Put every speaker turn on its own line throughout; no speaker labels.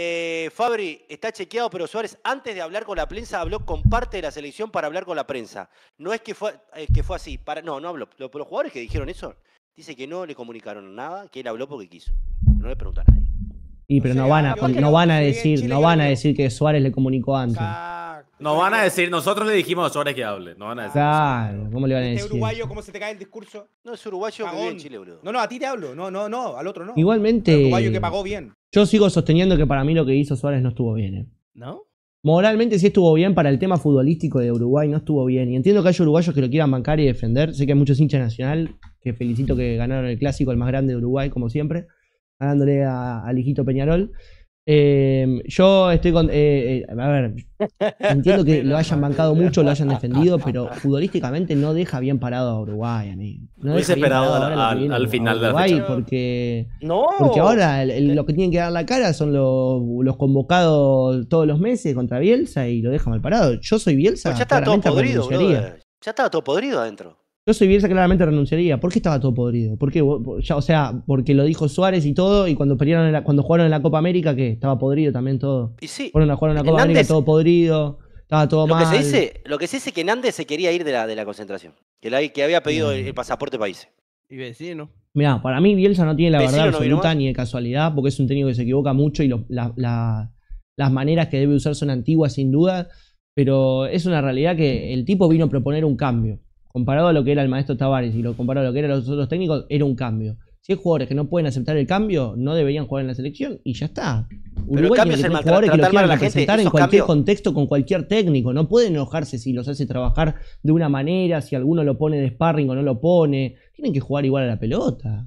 Eh, Fabri, está chequeado, pero Suárez antes de hablar con la prensa habló con parte de la selección para hablar con la prensa. No es que fue, que fue así. Para, no, no habló. Los, jugadores que dijeron eso, dice que no le comunicaron nada, que él habló porque quiso. No le preguntó a nadie.
Y pero no van a, no van a decir, no van a decir que Suárez le comunicó antes.
No van a decir, nosotros le dijimos Suárez que hable. No van a decir.
Claro, ¿cómo le van a este decir? Este uruguayo,
¿cómo se te cae el discurso? No, es uruguayo que vive en Chile, boludo. No, no, a ti te hablo. No, no, no, al otro no.
Igualmente. uruguayo que pagó bien. Yo sigo sosteniendo que para mí lo que hizo Suárez no estuvo bien, ¿eh? ¿No? Moralmente sí estuvo bien, para el tema futbolístico de Uruguay no estuvo bien. Y entiendo que hay uruguayos que lo quieran bancar y defender. Sé que hay muchos hinchas nacional que felicito que ganaron el clásico, el más grande de Uruguay, como siempre, ganándole al hijito Peñarol. Eh, yo estoy con. Eh, eh a ver, entiendo que lo hayan bancado mucho, lo hayan defendido, pero futbolísticamente no deja bien parado a Uruguay, mí. No es esperado al, final de la fecha. Porque, no. porque ahora lo que tienen que dar la cara son los, convocados todos los meses contra Bielsa y lo deja mal parado. Yo soy Bielsa. Pues ya está todo podrido, Ya
estaba todo podrido adentro.
Yo soy Bielsa claramente renunciaría. ¿Por qué estaba todo podrido? ¿Por o sea, porque lo dijo Suárez y todo, y cuando perdieron cuando jugaron en la Copa América, que estaba podrido también todo. Y sí. Fueron a jugar en la Copa América todo podrido, estaba todo lo Que se dice,
lo que se dice que Nández se quería ir de la, de la concentración. Que, había pedido el, pasaporte país. Y vecino.
Mirá, para mí Bielsa no tiene la verdad absoluta ni de casualidad, porque es un técnico que se equivoca mucho y las maneras que debe usar son antiguas sin duda, pero es una realidad que el tipo vino a proponer un cambio comparado a lo que era el maestro Tavares y lo comparado a lo que eran los otros técnicos, era un cambio. Si hay jugadores que no pueden aceptar el cambio, no deberían jugar en la selección y ya está.
Pero el cambio que el jugadores que lo en cualquier
contexto con cualquier técnico. No pueden enojarse si los hace trabajar de una manera, si alguno lo pone de sparring o no lo pone. Tienen que jugar igual a la pelota.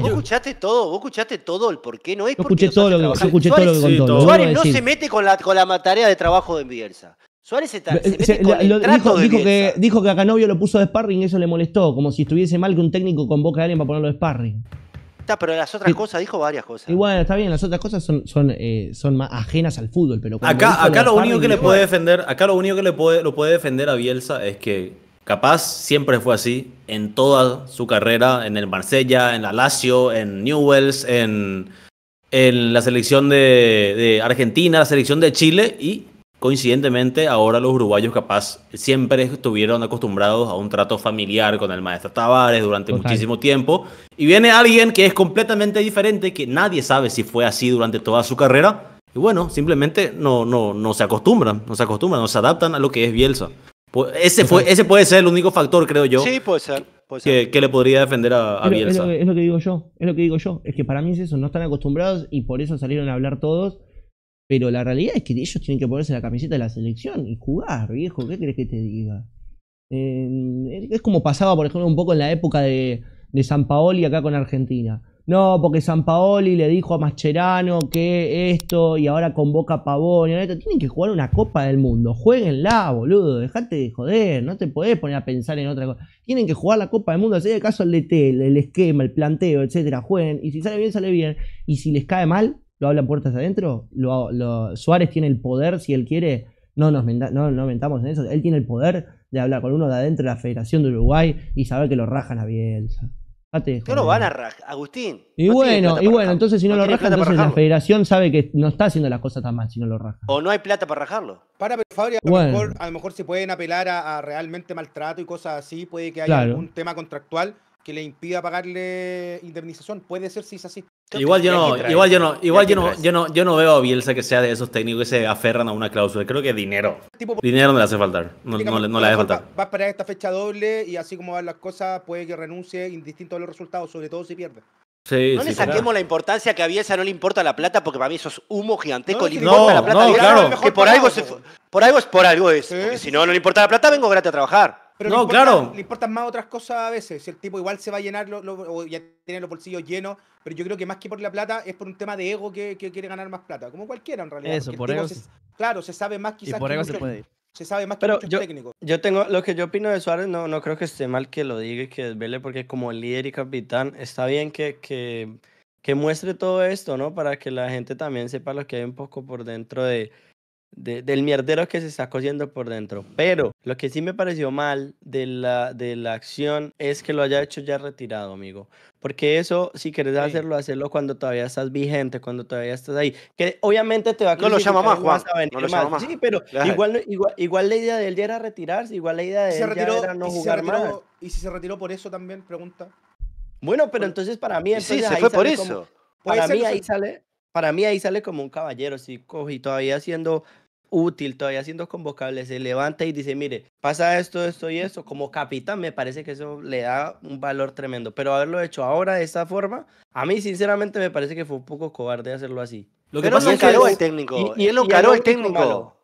vos
escuchaste todo, vos escuchaste todo el por qué no es. escuché, todo lo, que, todo no se mete con la, con tarea de trabajo de Bielsa. Suárez está, se mete
dijo, que, dijo que a Canovio lo puso de sparring y eso le molestó, como si estuviese mal que un técnico convoque a alguien para ponerlo de sparring.
Está, pero las otras cosas, dijo varias cosas.
Igual, está bien, las otras cosas son, son, eh, más ajenas al fútbol, pero acá, acá lo único que le puede
defender, acá lo único que le puede, lo puede defender a Bielsa es que capaz siempre fue así en toda su carrera, en el Marsella, en la Lazio, en Newells, en, en la selección de Argentina, la selección de Chile y coincidentemente ahora los uruguayos capaz siempre estuvieron acostumbrados a un trato familiar con el maestro Tavares durante muchísimo tiempo y viene alguien que es completamente diferente, que nadie sabe si fue así durante toda su carrera y bueno, simplemente no, no, no se acostumbran, no se acostumbran, no se adaptan a lo que es Bielsa. Pues ese, fue, ese puede ser el único factor, creo yo. puede ser. Que, le podría defender a, Bielsa. Es lo,
es lo que digo yo, es lo que digo yo. Es que para mí es eso, no están acostumbrados y por eso salieron a hablar todos pero la realidad es que ellos tienen que ponerse la camiseta de la selección y jugar, viejo. ¿Qué crees que te diga? Eh, es como pasaba, por ejemplo, un poco en la época de, San Paoli acá con Argentina. No, porque San Paoli le dijo a Mascherano que esto y ahora convoca a Pavón. Y tienen que jugar una Copa del Mundo. Jueguenla, boludo. Dejate de joder. No te podés poner a pensar en otra cosa. Tienen que jugar la Copa del Mundo. Hacer de caso el DT, el, esquema, el planteo, etcétera. Jueguen. Y si sale bien, sale bien. Y si les cae mal, lo habla puertas adentro. Lo, Suárez tiene el poder, si él quiere, no nos mentamos en eso. Él tiene el poder de hablar con uno de adentro de la Federación de Uruguay y saber que lo rajan a Bielsa. ¿Qué no van a
rajar, Agustín.
Y bueno, y bueno, entonces si no, lo rajan, entonces la federación sabe que no está haciendo las cosas tan mal si no lo rajan.
O no hay plata para rajarlo. Para, pero a, lo mejor, se pueden apelar a, realmente maltrato y cosas así, puede que haya un algún tema contractual que le impida pagarle indemnización. Puede ser si es así.
Igual yo, no, igual yo no, igual yo no, yo no, yo no, veo a Bielsa que sea de esos técnicos que se aferran a una cláusula. Creo que dinero. Este dinero no le hace faltar. No, le hace falta
Va, a esperar esta fecha doble y así como van las cosas, puede que renuncie indistinto a los resultados, sobre todo si pierde.
no le saquemos
la importancia que a Bielsa no le importa la plata, porque
para mí eso es humo gigantesco. No, le la plata. Claro. Que por algo, es por algo es. si no, no le importa la plata, vengo gratis a trabajar. Pero no, le claro. Le
importan más otras cosas a veces. Si el tipo igual se va a llenar lo, o ya tiene los bolsillos llenos, pero yo creo que más que por la plata es por un tema de ego que, quiere ganar más plata, como cualquiera en realidad. Eso, por ego. claro, se sabe más quizás. que se sabe más que pero yo,
Yo tengo lo que yo opino de Suárez, no, no creo que esté mal que lo diga y que desvele, porque como líder y capitán está bien que, que, que muestre todo esto, ¿no? Para que la gente también sepa lo que hay un poco por dentro de del mierdero que se está cociendo por dentro. Pero lo que sí me pareció mal de la, de la acción es que lo haya hecho ya retirado, amigo. Porque eso, si querés hacerlo, hacerlo cuando todavía estás vigente, cuando todavía estás ahí. Que obviamente te va a No lo llama más, Juan. No lo Sí, pero igual, la idea de él era retirarse, igual la idea de era no jugar más.
¿Y si se retiró por eso también? Pregunta.
Bueno, pero entonces para mí. sí, se fue por eso.
para mí ahí sale.
Para mí ahí sale como un caballero, sí, cogí todavía haciendo útil todavía siendo convocable se levanta y dice, mire, pasa esto, esto y esto, como capitán me parece que eso le da un valor tremendo, pero haberlo hecho ahora de esta forma, a mí sinceramente me parece que fue un poco cobarde hacerlo así. Lo que no pasa caro es... técnico, y, él lo encaró al técnico.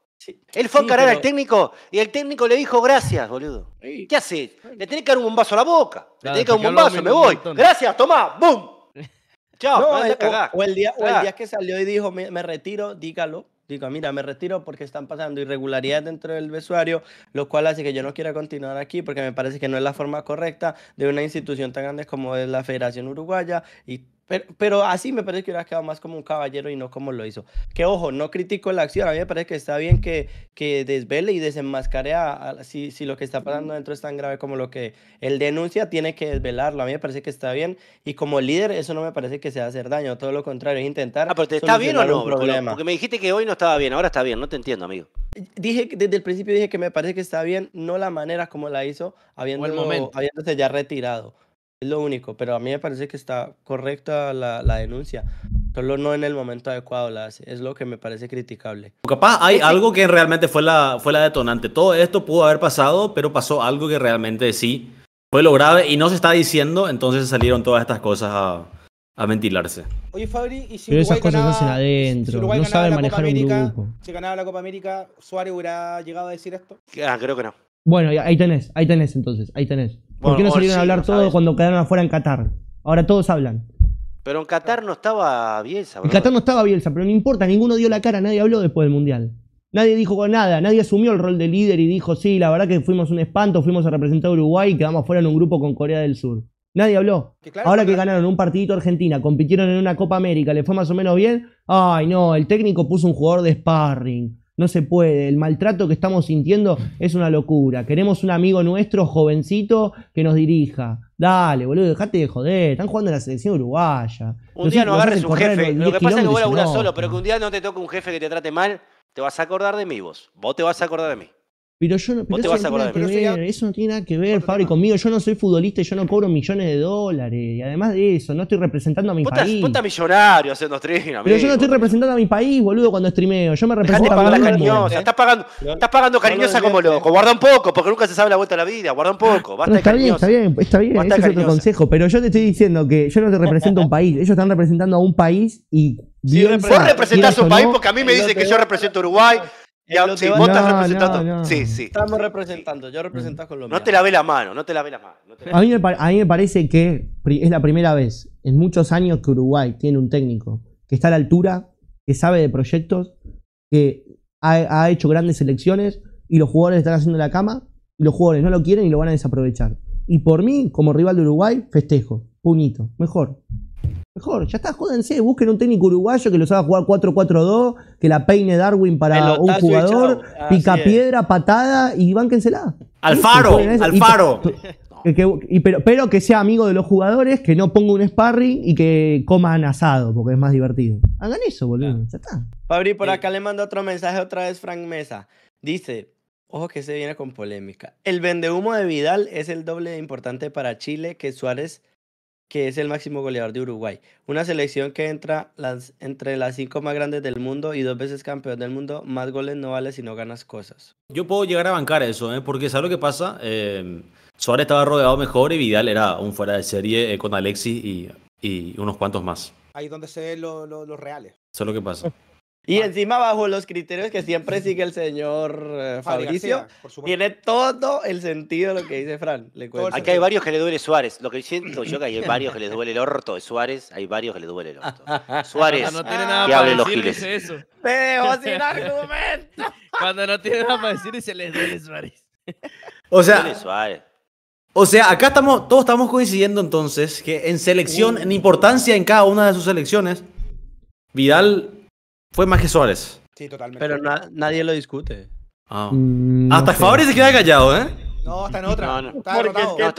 Él fue a encarar al
técnico y el técnico le dijo gracias, boludo. ¿Qué haces? Le tiene que dar un bombazo a la boca. le tiene que dar un bombazo, me voy. Gracias,
toma, ¡boom! Chao, eh, o, el día, o, el día, que salió y dijo me retiro, dígalo. Digo, mira, me retiro porque están pasando irregularidades dentro del vestuario, lo cual hace que yo no quiera continuar aquí porque me parece que no es la forma correcta de una institución tan grande como es la Federación Uruguaya y pero, así me parece que hubiera quedado más como un caballero y no como lo hizo. Que ojo, no critico la acción. A mí me parece que está bien que, que desvele y desenmascare si, lo que está pasando dentro es tan grave como lo que él denuncia, tiene que desvelarlo. A mí me parece que está bien. Y como líder, eso no me parece que sea hacer daño. Todo lo contrario, es intentar. Ah, pero te está bien o no? Problema.
Porque me dijiste que hoy no estaba bien, ahora está bien. No te entiendo, amigo.
Dije, desde el principio dije que me parece que está bien, no la manera como la hizo, habiéndose ya retirado. Es lo único, pero a mí me parece que está correcta la, la denuncia. Solo no en el momento adecuado la hace. Es lo que me parece criticable. Capaz hay algo que realmente
fue la, fue la detonante. Todo esto pudo haber pasado, pero pasó algo que realmente sí fue lo grave y no se está diciendo, entonces salieron todas estas cosas a, a ventilarse. Oye,
Fabri, y si Pero esas cosas ganaba, hacen
adentro, no sabe manejar América, un
Si ganaba la Copa América, ¿Suárez hubiera llegado a decir esto?
Ah, creo que
no.
Bueno, ahí tenés, ahí tenés entonces, ahí
tenés. ¿Por qué no oh, salieron a hablar
todos cuando quedaron afuera en Qatar? Ahora todos hablan.
Pero en Qatar no estaba Bielsa. En Qatar
no estaba Bielsa, pero no importa, ninguno dio la cara, nadie habló después del Mundial. Nadie dijo nada, nadie asumió el rol de líder y dijo, sí, la verdad que fuimos un espanto, fuimos a representar a Uruguay y quedamos fuera en un grupo con Corea del Sur. Nadie habló. Ahora que ganaron un partidito Argentina, compitieron en una Copa América, le fue más o menos bien. Ay, no, el técnico puso un jugador de sparring. No se puede, el maltrato que estamos sintiendo es una locura. Queremos un amigo nuestro, jovencito, que nos dirija. Dale, boludo, dejate de joder. Están jugando en la selección uruguaya. Un día no agarres un jefe. Lo que pasa es que vos una solo,
pero que un día no te toque un jefe que te trate mal, te vas a acordar de mí vos. Vos te vas a acordar de mí. Pero yo no, pero eso, no acordar, pero
eso no tiene nada que ver, Fabri, conmigo. Yo no soy futbolista y yo no cobro millones de dólares. Y además de eso, no estoy representando a mi país. Puta,
millonario haciendo streaming, Pero yo no estoy
representando a mi país, boludo, cuando streameo. Yo me represento a mi cariñosa, ¿Eh? estás
pagando, estás pagando cariñosa como loco. Guarda un poco, porque nunca se sabe la vuelta a la vida. Guarda un poco. Basta está, bien, está
bien, pues, está bien, Ese es otro consejo. Pero yo te estoy diciendo que yo no te represento a un país. Ellos están representando a un país y
sí, vos representás un país porque a mí me dicen que yo represento a Uruguay, Estamos representando, yo represento a Colombia. No te ve la mano, no te la mano.
A, mí me parece que es la primera vez en muchos años que Uruguay tiene un técnico que está a la altura, que sabe de proyectos, que ha, hecho grandes selecciones y los jugadores están haciendo la cama y los jugadores no lo quieren y lo van a desaprovechar. Y por mí, como rival de Uruguay, festejo, puñito, mejor ya está, jódense, busquen un técnico uruguayo que los haga jugar 4-4-2, que la peine Darwin para un jugador, pica piedra, patada y bánquensela. Alfaro, Alfaro. al pero, pero que sea amigo de los jugadores, que no ponga un sparring y que coman asado, porque es más divertido. Hagan eso, boludo. Ya está.
Fabri, por acá le mando otro mensaje otra vez, Frank Mesa. Dice, Ojo que se viene con polémica. El vendehumo de Vidal es el doble importante para Chile que Suárez que es el máximo goleador de Uruguay. Una selección que entra las, entre las cinco más grandes del mundo y dos veces campeón del mundo, más goles no vale si no ganas cosas.
Yo puedo llegar a bancar eso, ¿eh? porque ¿sabes lo que pasa? Eh, Suárez estaba rodeado mejor y Vidal era un fuera de serie eh, con Alexis y, unos cuantos más.
Ahí donde se ven los reales.
Eso es lo que pasa.
Y ah. encima, bajo los criterios que siempre sigue el
señor eh, ah, Fabricio, tiene
todo el sentido lo que dice Fran. Aquí hay
varios que le duele Suárez. Lo que siento yo que hay varios que le duele el orto de Suárez. Hay varios que le duele el orto. Suárez, ah, no tiene los giles.
Eso.
Pero sin argumento. Cuando no tiene nada para decir, se le duele Suárez.
O sea. O sea, acá estamos, todos estamos coincidiendo entonces que en selección, en importancia en cada una de sus selecciones, Vidal fue más que Suárez.
Sí, totalmente. Pero nadie lo discute.
Ah, mm, ah hasta no se queda callado, ¿eh?
No, está en otra. No, no. no,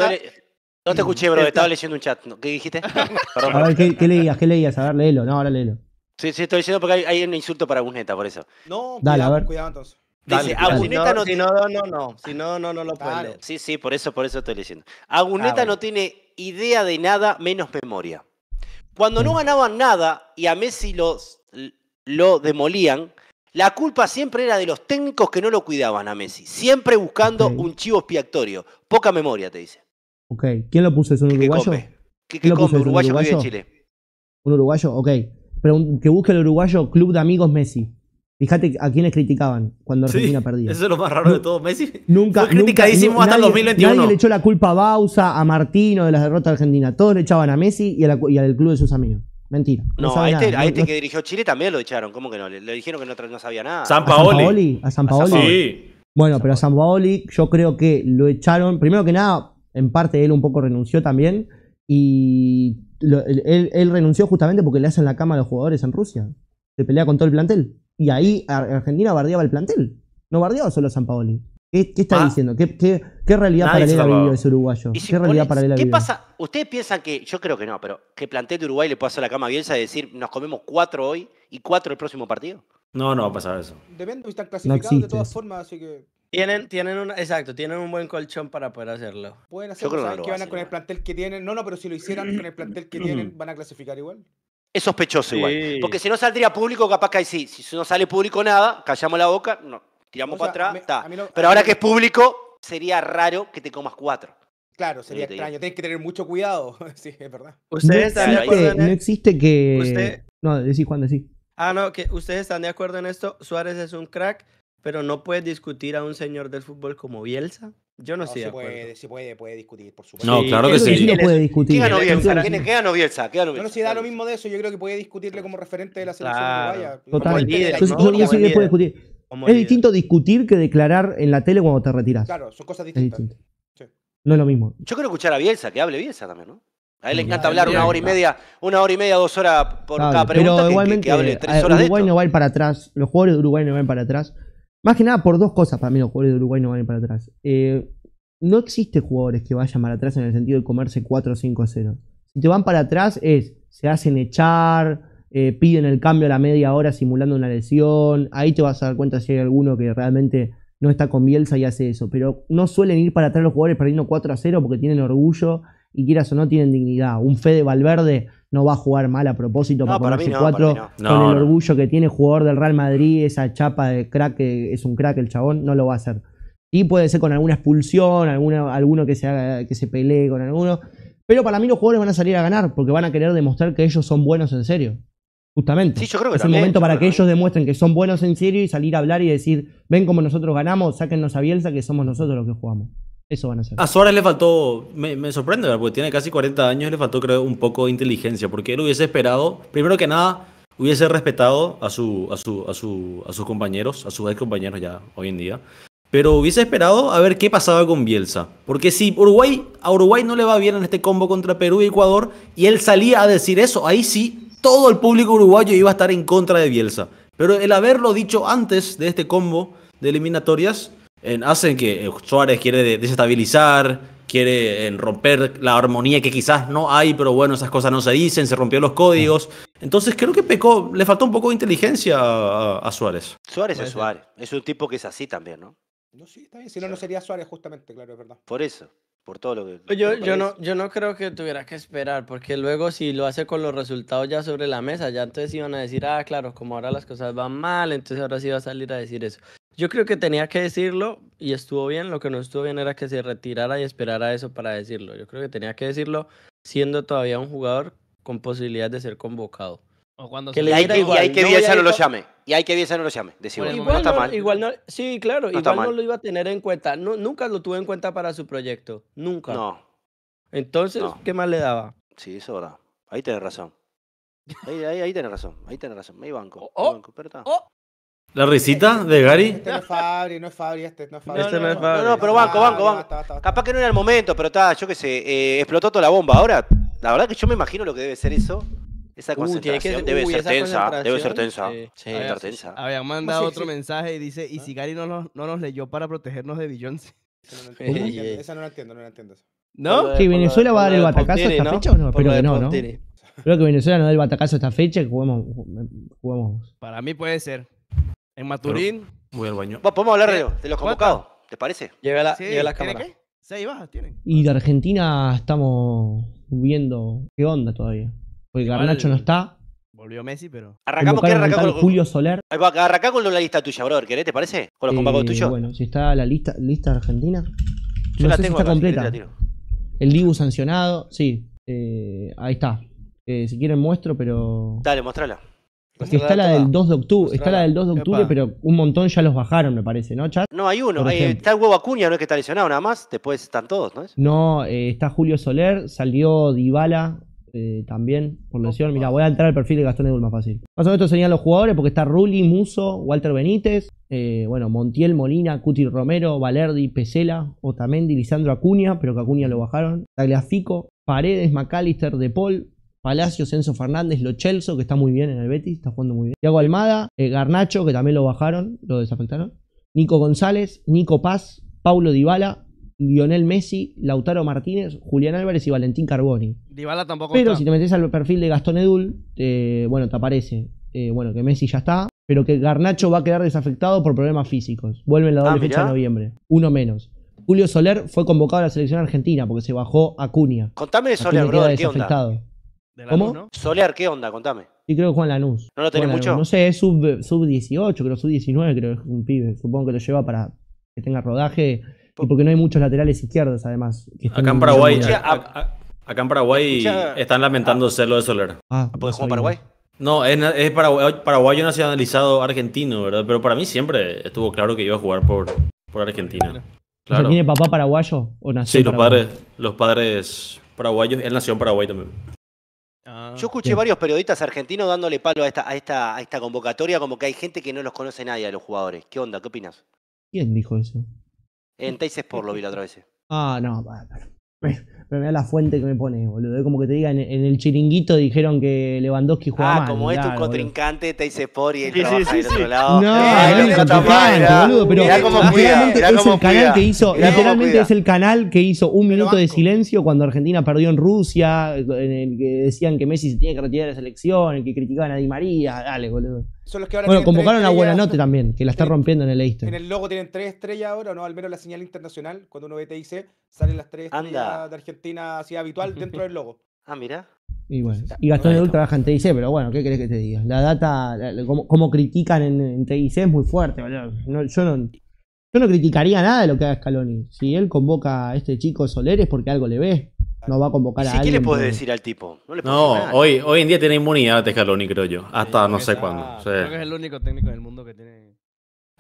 te escuché, bro. Mm. Estaba leyendo un chat. ¿Qué dijiste? A ver,
¿qué, leías? ¿Qué leías? A ver, léelo. No, ahora léelo.
Sí, sí, estoy diciendo porque hay, un insulto para Aguneta, por eso.
No, Dale,
cuidado, a ver.
cuidado entonces. Dice, dale, Aguneta no, tiene... no, no, no, si no, no, no lo puede Sí, sí, por eso, por eso estoy diciendo. Aguneta ah, no tiene idea de nada menos memoria. Cuando no mm. ganaban nada y a Messi los lo demolían, la culpa siempre era de los técnicos que no lo cuidaban a Messi, siempre buscando un chivo expiatorio. Poca memoria, te dice.
Ok, ¿quién lo puso? ¿Es un uruguayo? ¿Qué, qué un Uruguayo, uruguayo? Chile. ¿Un uruguayo? Ok. que busque el uruguayo Club de Amigos Messi. Fíjate a quiénes criticaban cuando Argentina perdía. Eso
es lo más raro de todo. Messi nunca, fue criticadísimo hasta el 2021. Nadie le
echó la culpa a Bausa, a Martino de las derrotas de Argentina. Todos le echaban a Messi y al club de sus amigos. Mentira. No, a este, este que
dirigió Chile también lo echaron. ¿Cómo que no?
Le, dijeron que no, sabía nada. San Paoli. ¿A San Paoli? Sí.
Bueno, pero a San Paoli yo creo que lo echaron. Primero que nada, en parte él un poco renunció también. Y él, renunció justamente porque le hacen la cama a los jugadores en Rusia. Se pelea con todo el plantel. Y ahí Argentina bardeaba el plantel. No bardeaba solo a San Paoli. ¿Qué, está diciendo?
¿Qué, realidad paralela vivió ese uruguayo? ¿Qué realidad ¿Qué pasa? Ustedes piensan que, yo creo que no, pero que plantel de Uruguay le puede hacer la cama bien y decir, nos comemos cuatro hoy y cuatro el próximo partido.
No,
no va a pasar eso.
Depende, están clasificados de todas formas, así que.
Tienen, tienen una, exacto, tienen un buen colchón para poder hacerlo. Pueden hacerlo, que van a con
el plantel que tienen. No, no, pero si lo hicieran con el plantel que tienen, van a clasificar igual. Es sospechoso igual. Porque si no saldría público, capaz que ahí sí.
Si no sale público nada, callamos la boca, no, tiramos para atrás,
está. Pero ahora que es público, sería raro que te comas cuatro. Claro, sería extraño. Tienes que tener mucho cuidado. sí, es verdad.
¿Ustedes no, existe, no existe que. No, decís Juan, decís.
Ah, no, que ustedes
están de acuerdo en esto. Suárez es un crack, pero no puedes discutir a un señor del fútbol como Bielsa.
Yo no, sé se Puede, puede, puede discutir, por supuesto. No, claro que sí. sí. No puede discutir. ¿Qué ganó Bielsa? ¿Qué, qué Bielsa? qué bielsa yo No, no, si da lo mismo de eso, yo creo que puede discutirle como referente de la selección claro. Total,
líder, yo, yo, yo, sí discutir es distinto discutir que declarar en la tele cuando te retiras. Claro, son cosas distintas. No es lo mismo.
Yo quiero escuchar a Bielsa, que hable Bielsa también, ¿no? A él le mm, encanta hablar una hora y media, una hora y media, dos horas por cada pregunta. Pero igualmente, hable
horas Uruguay no va a ir para atrás. Los jugadores de Uruguay no van para atrás. Más que nada por dos cosas para mí los jugadores de Uruguay no van para atrás. Eh, no existe jugadores que vayan para atrás en el sentido de comerse 4 o 5 0. Si te van para atrás es, se hacen echar, eh, piden el cambio a la media hora simulando una lesión, ahí te vas a dar cuenta si hay alguno que realmente no está con Bielsa y hace eso, pero no suelen ir para atrás los jugadores perdiendo 4 a 0 porque tienen orgullo y quieras o no tienen dignidad. Un Fede Valverde no va a jugar mal a propósito para ponerse 4 con el orgullo que tiene jugador del Real Madrid, esa chapa de crack, que es un crack el chabón, no lo va a hacer. Y puede ser con alguna expulsión, alguna, alguno que se, haga, que se pelee con alguno. Pero para mí los jugadores van a salir a ganar porque van a querer demostrar que ellos son buenos en serio. Justamente. Sí, yo creo que es el momento para que ellos demuestren que son buenos en serio y salir a hablar y decir, ven como nosotros ganamos, sáquennos a Bielsa que somos nosotros los que jugamos. Eso van a ser. A
Suárez le faltó, me, sorprende, porque tiene casi 40 años, le faltó creo un poco de inteligencia, porque él hubiese esperado, primero que nada, hubiese respetado a, su, a, su, a, su, a sus compañeros, a sus ex compañeros ya hoy en día, pero hubiese esperado a ver qué pasaba con Bielsa, porque si Uruguay, a Uruguay no le va bien en este combo contra Perú y Ecuador, y él salía a decir eso, ahí sí todo el público uruguayo iba a estar en contra de Bielsa. Pero el haberlo dicho antes de este combo de eliminatorias en, hacen que eh, Suárez quiere desestabilizar, quiere romper la armonía que quizás no hay, pero bueno, esas cosas no se dicen, se rompió los códigos. Entonces creo que pecó, le faltó un poco de inteligencia a, Suárez.
Suárez es Suárez, es un tipo que es así también, ¿no?
No, sí, también. si no, no sería Suárez
justamente, claro, es verdad.
Por eso por todo lo que... Pues yo, yo, no,
yo no creo que tuviera que esperar, porque luego si lo hace con los resultados ya sobre la mesa, ya entonces iban a decir, ah, claro, como ahora las cosas van mal, entonces ahora sí va a salir a decir eso. Yo creo que tenía que decirlo y estuvo bien, lo que no estuvo bien era que se retirara y esperara eso para decirlo. Yo creo que tenía que decirlo siendo todavía un jugador con posibilidad de ser convocado.
O cuando le y hay, que no no lo llame.
Y hay que bien no lo llame. Decimos, no está mal. Igual no, sí, claro, igual no lo iba a tener en cuenta. No, nunca lo tuve en cuenta para su proyecto. Nunca. No.
Entonces, ¿qué
más le daba?
Sí, eso verdad. Ahí tenés razón.
Ahí, ahí, ahí tenés razón. Ahí tenés razón. Me banco. Oh, oh,
oh,
¿La risita eh, de Gary? Este
no es Fabri, no es Fabri, este no es Fabri. No, este no, es Fabri. no, no pero banco, ah, banco, banco. Capaz que no era el momento, pero está, yo qué sé, eh, explotó toda la bomba. Ahora, la verdad que yo me imagino lo que debe ser eso. Esa concentración tiene que, debe, ser tensa, debe ser tensa, debe ser tensa. tensa.
mandado otro mensaje y dice, y si no, no nos leyó para protegernos de Billions Esa no la entiendo, no la entiendo. ¿No? Que Venezuela va a dar el batacazo esta fecha o no, pero que no,
¿no? Creo que Venezuela no da el batacazo esta fecha y jugamos.
Para mí puede ser. En Maturín.
voy al baño. Podemos hablar de,
de los convocados, ¿te parece? Lleve la, la cámara. Qué? Seis bajas tienen.
Y de Argentina estamos viendo qué onda todavía. Porque Igual, Garnacho no está.
Volvió Messi, pero. Arrancamos con, Julio
Soler.
Ahí con la lista tuya, brother. ¿Querés? ¿Te parece? Con los eh, tuyos. Bueno,
si está la lista, lista argentina.
Yo la tengo está completa.
el Dibu sancionado, sí.
Eh, ahí
está. Eh, si quieren muestro, pero.
Dale, mostrala. está la del 2
de octubre, está la del de octubre, pero un montón ya los bajaron, me parece, ¿no, chat? No, hay uno, está
el huevo Acuña, no es que está lesionado nada más, después están todos, ¿no es?
No, eh, está Julio Soler, salió Dybala, eh, también por lesión. Mira, voy a entrar al perfil de Gastón Edul más fácil. Más estos serían los jugadores, porque está Rulli, Muso, Walter Benítez, eh, bueno, Montiel, Molina, Cuti Romero, Valerdi, Pesela, Otamendi, Lisandro Acuña, pero que Acuña lo bajaron. Tagliafico, Paredes, McAllister, De Paul, Palacio, Censo Fernández, Lochelso que está muy bien en el Betis, está jugando muy bien. Tiago Almada, eh, Garnacho, que también lo bajaron, lo desafectaron. Nico González, Nico Paz, Paulo Dybala, Lionel Messi, Lautaro Martínez, Julián Álvarez y Valentín Carboni.
tampoco Pero si te
metes al perfil de Gastón Edul, eh, bueno, te aparece, eh, bueno, que Messi ya está, pero que Garnacho va a quedar desafectado por problemas físicos. Vuelve ah, en la doble fecha de noviembre, uno menos. Julio Soler fue convocado a la selección argentina porque se bajó a Cunia. Contame de Soler, ¿qué onda? ¿Cómo?
Soler, ¿qué onda? Contame.
Sí, creo que Juan Lanús.
¿No lo tenés mucho? No
sé, es sub, sub 18, creo, sub 19, creo, es un pibe. Supongo que lo lleva para que tenga rodaje porque no hay muchos laterales izquierdos, además. acá, en Paraguay,
Paraguay, están ah, lamentando ser ah. lo de Soler.
Ah, ah ¿Puedes jugar Paraguay?
No, es, paraguayo, nacionalizado argentino, ¿verdad? Pero para mí siempre estuvo claro que iba a jugar por, por Argentina. Claro. ¿Tiene papá
paraguayo o nació? Sí, los padres,
los padres paraguayos, él nació en Paraguay también. Yo escuché varios
periodistas argentinos dándole palo a esta, a esta, a esta convocatoria, como que hay gente que no los conoce nadie a los jugadores. ¿Qué onda? ¿Qué opinas?
¿Quién dijo eso?
En es por lo vi otra vez.
Ah, no, bueno, pero mirá la fuente que me pone, boludo. Es como que te digan, en el chiringuito dijeron que Lewandowski jugaba ah, mal. Ah, como es este, tu
contrincante, dice por y el sí, otro lado. No, no, Pero el canal que hizo, literalmente es
el canal que hizo un minuto de silencio cuando Argentina perdió en Rusia, en el que decían que Messi se tiene que retirar de la selección, el que criticaban a Di María, dale, boludo. Son los que bueno, convocaron a Note también, que la está rompiendo en el Easter. En el
logo tienen tres estrellas ahora, ¿no? Al menos la señal internacional, cuando uno ve te dice, salen las tres estrellas de Argentina así habitual dentro del logo. Ah, mira.
Y bueno, y Gastón Edul trabaja en TIC, pero bueno, ¿qué crees que te diga? La data, cómo como, critican en, TIC es muy fuerte, vale yo, no, yo no criticaría nada de lo que haga Scaloni. Si él convoca a este chico Soler es porque algo le ve. No va a convocar a ¿Qué le puedes
decir al tipo? No, hoy, hoy en día tiene inmunidad de Scaloni, creo yo. Hasta no sé cuándo. Creo que es el único técnico del mundo que tiene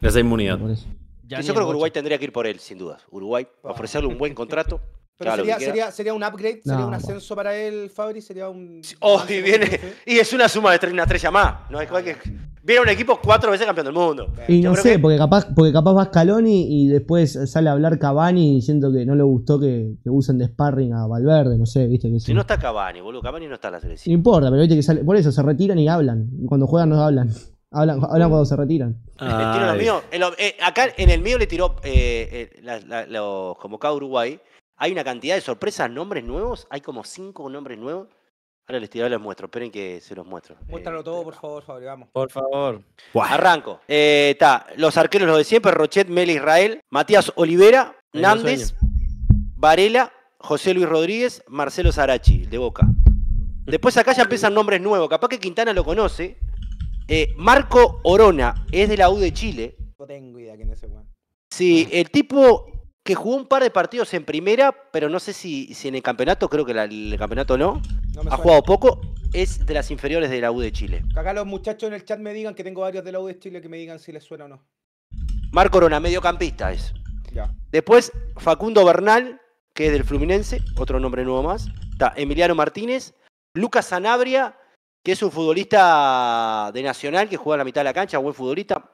esa inmunidad. yo
creo que Uruguay tendría que ir por él, sin dudas. Uruguay, ofrecerle un buen contrato sería,
sería, un upgrade, sería un ascenso para él, Fabri, sería un. Oh, y viene.
Y es una suma de una estrella más. No hay que. Viene un equipo cuatro veces campeón del mundo.
Y no sé, porque capaz, porque capaz va Scaloni y después sale a hablar Cavani diciendo que no le gustó que, usen de sparring a Valverde, no sé, viste Si no
está Cavani, boludo, Cavani no está en la selección.
No importa, pero viste que sale. Por eso se retiran y hablan. Cuando juegan no hablan. Hablan, cuando se retiran.
Eh, acá en el mío le tiró eh, eh los Uruguay hay una cantidad de sorpresas, nombres nuevos. Hay como cinco nombres nuevos. Ahora les, tiro, les muestro, esperen que se los muestro.
Muéstralo eh, todo, por favor, Fabri, vamos.
Por favor. Arranco. Está, eh, los arqueros los de siempre, Rochet, Mel Israel, Matías Olivera, Nández, Varela, José Luis Rodríguez, Marcelo Sarachi, de Boca. Después acá ya empiezan nombres nuevos, capaz que Quintana lo conoce. Eh, Marco Orona, es de la U de Chile. No tengo idea quién es ese Sí, el tipo que jugó un par de partidos en primera, pero no sé si, si en el campeonato, creo que el campeonato no. ha jugado poco, es de las inferiores de la U de Chile.
Acá los muchachos en el chat me digan que tengo varios de la U de Chile que me digan si les suena o no.
Marco Rona, mediocampista es. Después Facundo Bernal, que es del Fluminense, otro nombre nuevo más. Está Emiliano Martínez, Lucas Sanabria, que es un futbolista de Nacional que juega a la mitad de la cancha, buen futbolista,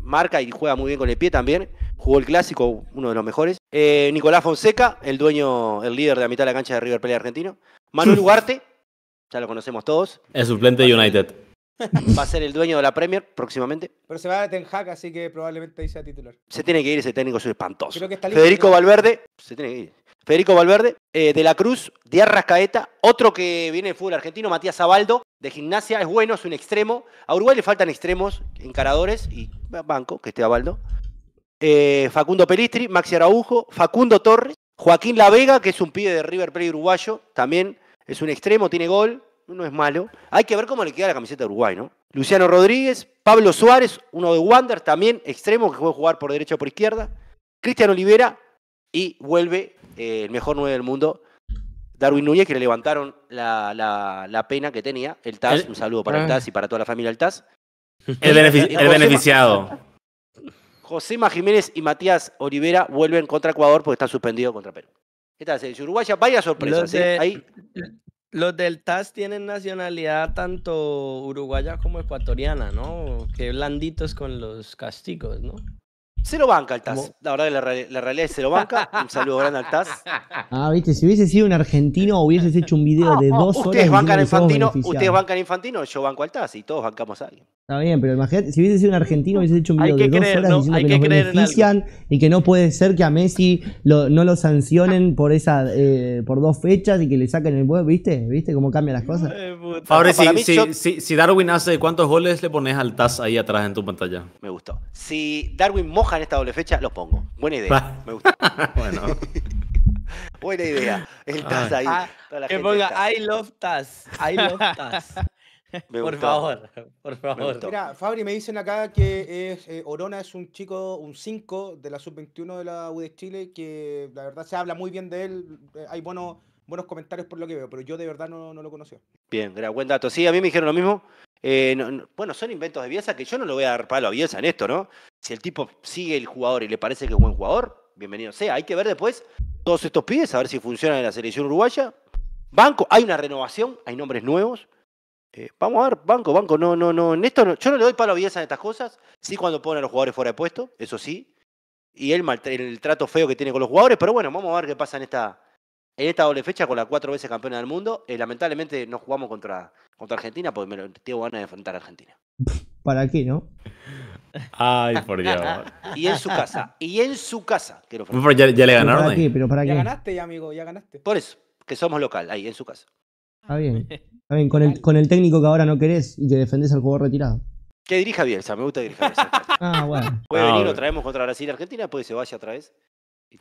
marca y juega muy bien con el pie también jugó el clásico, uno de los mejores. Eh, Nicolás Fonseca, el dueño, el líder de la mitad de la cancha de River Plate argentino. Manuel Ugarte, ya lo conocemos todos.
El suplente United.
Va a ser el dueño de la Premier próximamente.
Pero se va a Ten Hag, así que probablemente dice titular.
Se tiene que ir ese técnico, es espantoso. Federico Valverde, se tiene que ir. Federico Valverde, eh, de la Cruz, de Arrascaeta, otro que viene del fútbol argentino, Matías Abaldo de gimnasia, es bueno, es un extremo. A Uruguay le faltan extremos, encaradores y banco, que esté Abaldo eh, Facundo Pelistri, Maxi Araujo, Facundo Torres, Joaquín La Vega, que es un pibe de River Plate uruguayo, también es un extremo, tiene gol, no es malo. Hay que ver cómo le queda la camiseta a Uruguay, ¿no? Luciano Rodríguez, Pablo Suárez, uno de Wander, también extremo, que puede jugar por derecha o por izquierda. Cristian Olivera y vuelve eh, el mejor 9 del mundo, Darwin Núñez, que le levantaron la, pena que tenía. El Taz. un saludo para el ah. Taz y para toda la familia del TAS. el beneficiado. Josema Jiménez y Matías Olivera vuelven contra Ecuador porque están suspendidos contra Perú.
Qué tal, Uruguaya, vaya sorpresa. los del TAS tienen nacionalidad tanto uruguaya como ecuatoriana, ¿no? Qué blanditos con los castigos, ¿no? Se lo banca el TAS. La verdad que la, realidad es que se lo banca. Un saludo grande al TAS.
Ah, viste, si hubiese sido un argentino, hubieses hecho un video de dos ustedes horas. Bancan infantino, ustedes bancan
infantino, yo banco al TAS y todos bancamos a alguien.
Está bien, pero imagínate, si hubiese sido un argentino, hubieses hecho un video de dos horas diciendo que, que nos benefician y que no puede ser que a Messi lo, no lo sancionen por esa, eh, por dos fechas y que le saquen el huevo, ¿viste? ¿Viste cómo cambian
las cosas? Eh,
Fabri, si, Darwin hace cuántos goles, le pones al Taz ahí atrás en tu pantalla. Me gustó.
Si Darwin moja en esta doble fecha, lo pongo. Buena idea. Me gustó. Buena idea. El Taz ah. ahí. Ah,
que ponga I love Taz. I love Taz.
por favor, por favor. Mira,
Fabri me dicen acá que es, eh, Orona es un chico, un 5 de la sub-21 de la U de Chile, que la verdad se habla muy bien de él. Eh, hay buenos buenos comentarios por lo que veo, pero yo de verdad no, no lo conozco
Bien, gran buen dato. Sí, a mí me dijeron lo mismo. Eh, bueno, son inventos de Bielsa que yo no le voy a dar palo a Bielsa en esto, ¿no? Si el tipo sigue el jugador y le parece que es buen jugador, bienvenido sea. Hay que ver después todos estos pies, a ver si funcionan en la selección uruguaya. Banco, hay una renovación, hay nombres nuevos. Eh, vamos a ver, banco, banco, no, no, no. En esto no, yo no le doy palo a Bielsa en estas cosas. Sí, cuando ponen a los jugadores fuera de puesto, eso sí. Y el, el trato feo que tiene con los jugadores, pero bueno, vamos a ver qué pasa en esta, en esta doble fecha con la cuatro veces campeona del mundo. Eh, lamentablemente no jugamos contra, contra Argentina porque me lo, tengo ganas de enfrentar a Argentina.
¿Para qué, no?
Ay, por Dios.
y en su casa. Y en su casa. ya, le ganaron.
¿Para ¿Pero para qué? ya
ganaste, amigo, ya ganaste. Por eso, que somos local, ahí, en su casa. Está bien. Está
bien, con el, técnico que ahora no querés y que defendés al jugador retirado.
Que dirija Bielsa, me gusta dirigir Bielsa. ah, bueno. Puede venir, lo ah, traemos contra Brasil y Argentina, que se vaya otra vez.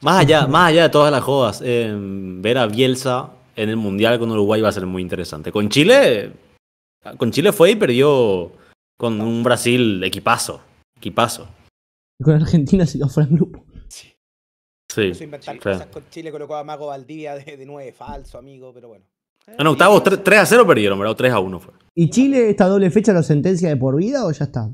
Más allá,
más allá de todas las jodas, eh, ver a Bielsa en el Mundial con Uruguay va a ser muy interesante. Con Chile, con Chile fue y perdió con un Brasil equipazo, equipazo.
con Argentina si no fuera en grupo.
Sí. Sí.
con Chile colocó a Mago Valdivia de, de falso, amigo, pero bueno. En ah, octavos 3, a
0 perdieron, pero 3 a 1 fue.
¿Y Chile esta doble fecha la sentencia de por vida o ya está?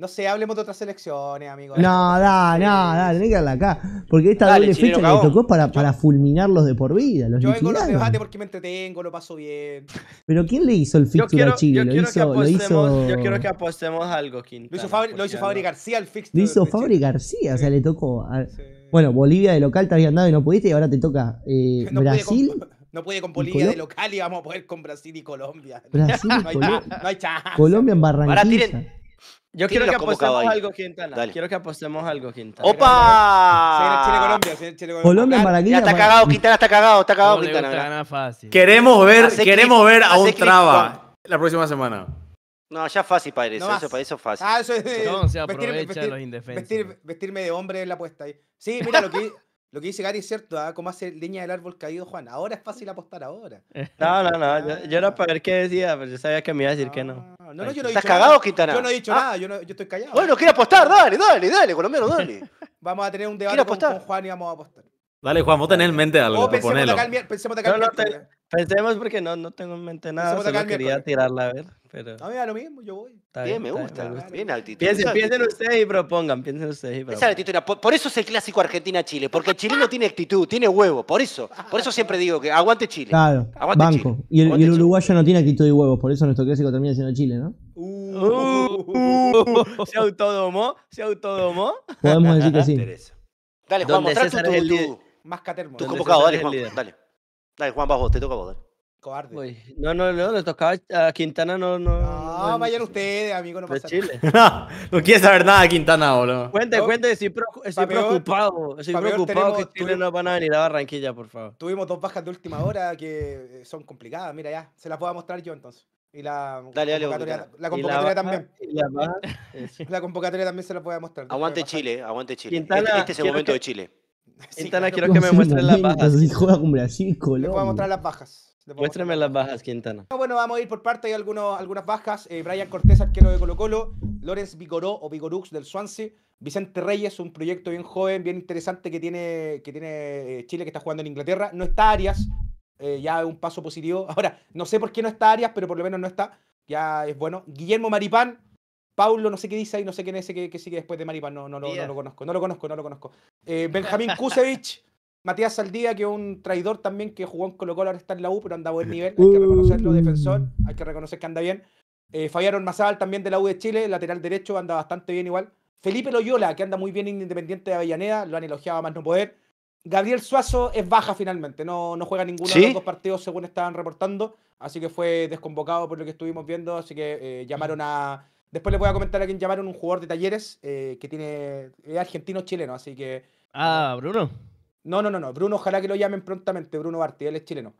No sé, hablemos de otras selecciones, amigo. No,
da, no, da, tenés que hablar acá. Porque esta Dale, doble fecha que le tocó para, para fulminarlos de por vida. yo vengo los debates porque
me entretengo, lo paso bien.
Pero ¿quién le hizo el fixture a Chile? Yo, lo quiero hizo, que apostemos, lo hizo... yo quiero que
apostemos algo, Quintana. Lo hizo Fabri, lo
hizo García el fixture. Lo hizo
Fabri García, o sea, le tocó. Bueno, Bolivia de local te habían andado y no pudiste, y ahora te toca no eh, Brasil.
No puede con Bolivia de local y vamos a poder con Brasil y Colombia. Brasil, no hay Colombia en Barranquilla. Yo quiero que apostemos algo,
Quintana. Quiero que apostemos algo, Quintana. ¡Opa! Ah. Colombia, Chile, Colombia. Ya está cagado,
Quintana, está cagado, está Quintana.
Queremos ver, queremos ver a un traba la próxima semana.
No, ya fácil para eso, fácil. Ah, eso
aprovecha los indefensos. vestirme de hombre en la apuesta ahí. Sí, mira lo que lo que dice Gary es cierto, como ¿ah? ¿Cómo hace leña del árbol caído Juan? Ahora es fácil apostar ahora.
No, no, no. Yo, ah. era para ver qué decía, pero yo sabía que me iba a decir que no. Ah, no, no, yo no he ¿Estás cagado, nada. Yo no he dicho
nada, yo, yo estoy callado. Bueno,
quiero apostar, dale, dale, dale, colombiano, dale.
Vamos a tener un debate con Juan y vamos a apostar.
Dale, Juan, vos tenés en mente algo. Oh, pensemos, de acá
pensemos de no,
pensemos porque no, no tengo en mente nada. quería tirarla a ver.
Pero... Ah, mí a lo mismo, yo voy. Bien, me gusta. Bien,
Piensen,
ustedes y propongan. Piensen ustedes Esa actitud, por, eso es el clásico Argentina-Chile. Porque el chileno tiene actitud, tiene huevo. Por eso. Por eso siempre digo que aguante Chile.
Claro. Aguante banco. Y el, uruguayo no tiene actitud y huevos. Por eso nuestro clásico termina siendo Chile, ¿no?
Uh, uh, ¿Se autodomó? ¿Se autodomó? Podemos decir que sí. Dale, Juan, mostrar tu, tu,
más catermo. Tú convocado,
dale, Juan. Dale. Dale, Juan, bajo, te toca vos, Cobarde. no, no, no, le tocaba a Quintana, no, no. No, vayan
ustedes, amigo, no pasa Chile. no,
no
quiere saber nada Quintana, boludo.
Cuente, cuente, estoy, preocupado. Estoy preocupado que Chile no van a venir a Barranquilla, por favor. Tuvimos dos bajas de última hora que eh, son complicadas, mira ya, se las voy a mostrar yo entonces. Y la convocatoria, la convocatoria también. La, convocatoria también se las voy a mostrar. Aguante
Chile, aguante Chile. Quintana, este, este es el momento de Chile.
Quintana, quiero que
me
muestren las bajas. Juega con Brasil, mostrar las
bajas.
Muéstrame las bajas, Quintana.
bueno, vamos a ir por parte. Hay algunas bajas. Eh, Brian Cortés, arquero de Colo Colo. Lorenz Vigoró o Vigorux del Swansea. Vicente Reyes, un proyecto bien joven, bien interesante que tiene, que tiene eh, Chile, que está jugando en Inglaterra. No está Arias. Eh, ya un paso positivo. Ahora, no sé por qué no está Arias, pero por lo menos no está. Ya es bueno. Guillermo Maripán, Paulo, no sé qué dice ahí, no sé quién es ese que, sigue después de Maripán, no, no, lo conozco, no lo conozco, no lo conozco. Eh, Benjamín Kusevich, Matías Saldía, que es un traidor también que jugó en Colo Colo, ahora está en la U, pero anda a buen nivel, hay que reconocerlo, defensor, hay que reconocer que anda bien. Eh, Fabián Ormazábal también de la U de Chile, lateral derecho, anda bastante bien igual. Felipe Loyola, que anda muy bien Independiente de Avellaneda, lo han elogiado a más no poder. Gabriel Suazo es baja finalmente, no, no juega ninguno de los dos partidos según estaban reportando, así que fue desconvocado por lo que estuvimos viendo, así que eh, llamaron a Después les voy a comentar a quién llamaron un jugador de talleres eh, que tiene. Es argentino-chileno, así que. Ah, Bruno. No, no, no, no. Bruno, ojalá que lo llamen prontamente, Bruno Barti, él es chileno.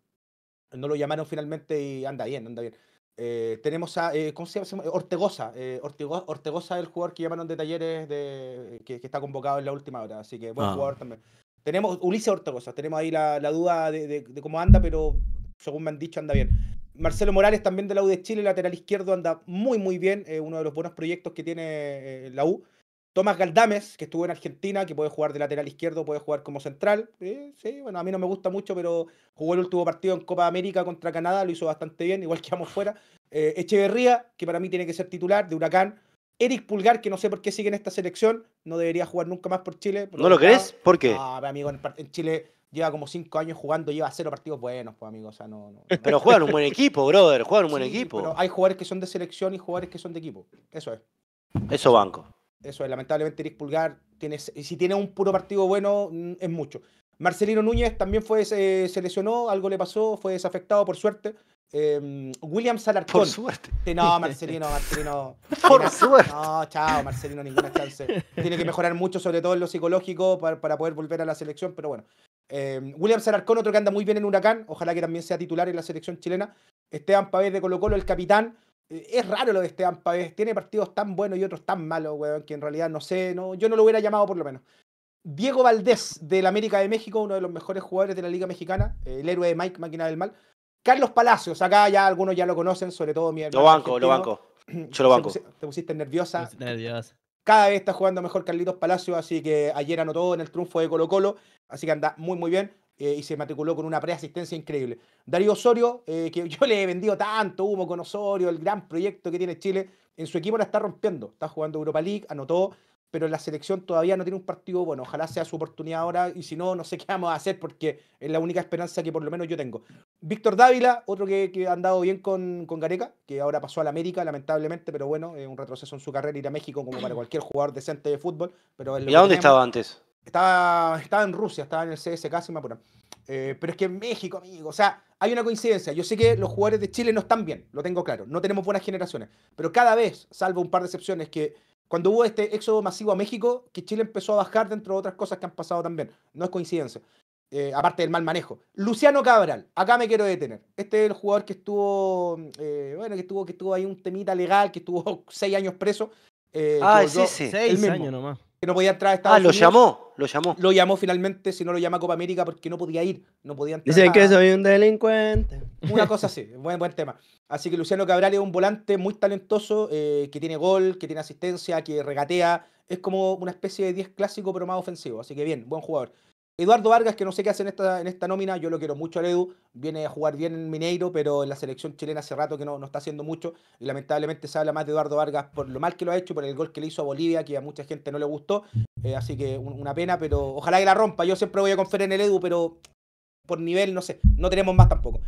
No lo llamaron finalmente y anda bien, anda bien. Eh, tenemos a. Eh, ¿Cómo se llama? Ortegoza. Ortegoza es el jugador que llamaron de talleres de, que, está convocado en la última hora, así que buen ah. jugador también. Tenemos Ulises Ortegoza, tenemos ahí la, duda de cómo anda, pero según me han dicho anda bien. Marcelo Morales, también de la U de Chile, lateral izquierdo, anda muy, muy bien. Eh, uno de los buenos proyectos que tiene eh, la U. Tomás Galdames, que estuvo en Argentina, que puede jugar de lateral izquierdo, puede jugar como central. Eh, sí, bueno, a mí no me gusta mucho, pero jugó el último partido en Copa América contra Canadá, lo hizo bastante bien, igual que vamos fuera. Echeverría, que para mí tiene que ser titular de Huracán. Eric Pulgar, que no sé por qué sigue en esta selección, no debería jugar nunca más por Chile. ¿No lo crees?
¿Por qué? Ah,
amigo, en Chile lleva como cinco años jugando, lleva cero partidos buenos, pues amigos. O sea, no,
Pero juegan un buen equipo, brother, juegan un buen equipo. hay jugadores
que son de selección y jugadores que son de equipo. Eso es. Eso banco. Eso es, lamentablemente Eric Pulgar, tiene, si tiene un puro partido bueno, mm, es mucho. Marcelino Núñez también fue, se, lesionó, algo le pasó, fue desafectado por suerte. Em, William Salarcón. Por suerte. No, Marcelino, Marcelino. Por suerte. No, chao, Marcelino, ninguna chance. Tiene que mejorar mucho, sobre todo en lo psicológico, para, para, poder volver a la selección, pero bueno. Em, William Sararcón, otro que anda muy bien en Huracán, ojalá que también sea titular en la selección chilena. Esteban Pavés de Colo Colo, el capitán. Eh, es raro lo de Esteban Pavés, tiene partidos tan buenos y otros tan malos, weón, que en realidad no sé, no, yo no lo hubiera llamado por lo menos. Diego Valdés del América de México, uno de los mejores jugadores de la Liga Mexicana, eh, el héroe de Mike, máquina del mal. Carlos Palacios, acá ya algunos ya lo conocen, sobre todo mi Lo banco, banco. lo banco. Te pusiste nerviosa. Nerviosa. Cada vez está jugando mejor Carlitos Palacio, así que ayer anotó en el triunfo de Colo Colo, así que anda muy muy bien eh, y se matriculó con una preasistencia increíble. Darío Osorio, eh, que yo le he vendido tanto humo con Osorio, el gran proyecto que tiene Chile, en su equipo la está rompiendo, está jugando Europa League, anotó, pero la selección todavía no tiene un partido bueno. Ojalá sea su oportunidad ahora y si no, no sé qué vamos a hacer porque es la única esperanza que por lo menos yo tengo. Víctor Dávila, otro que, que ha andado bien con, con, Gareca, que ahora pasó a la América, lamentablemente, pero bueno, es un retroceso en su carrera ir a México como para cualquier jugador decente de fútbol. Pero ¿Y dónde estaba antes? Estaba, estaba en Rusia, estaba en el CSK, si me apuran. Eh, pero es que en México, amigo, o sea, hay una coincidencia. Yo sé que los jugadores de Chile no están bien, lo tengo claro. No tenemos buenas generaciones. Pero cada vez, salvo un par de excepciones que cuando hubo este éxodo masivo a México, que Chile empezó a bajar dentro de otras cosas que han pasado también. No es coincidencia. Eh, aparte del mal manejo. Luciano Cabral, acá me quiero detener. Este es el jugador que estuvo, mm, eh, bueno, que estuvo, que estuvo ahí un temita legal, que estuvo seis años preso. Eh, ah, sí, sí. Seis años nomás. Que no podía entrar a Ah, lo llamó. Lo llamó. Lo llamó finalmente, si no lo llama Copa América, porque no podía ir, no podía que soy un delincuente. Una cosa así, buen, buen tema. Así que Luciano Cabral es un volante muy talentoso, eh, que tiene gol, que tiene asistencia, que regatea. Es como una especie de 10 clásico, pero más ofensivo. Así que bien, buen jugador. Eduardo Vargas, que no sé qué hace en esta, nómina, yo lo quiero mucho al Edu, viene a jugar bien en Mineiro, pero en la selección chilena hace rato que no, está haciendo mucho y lamentablemente se habla más de Eduardo Vargas por lo mal que lo ha hecho, por el gol que le hizo a Bolivia, que a mucha gente no le gustó, eh, así que una pena, pero ojalá que la rompa, yo siempre voy a confiar en el Edu, pero por nivel, no sé, no tenemos más tampoco.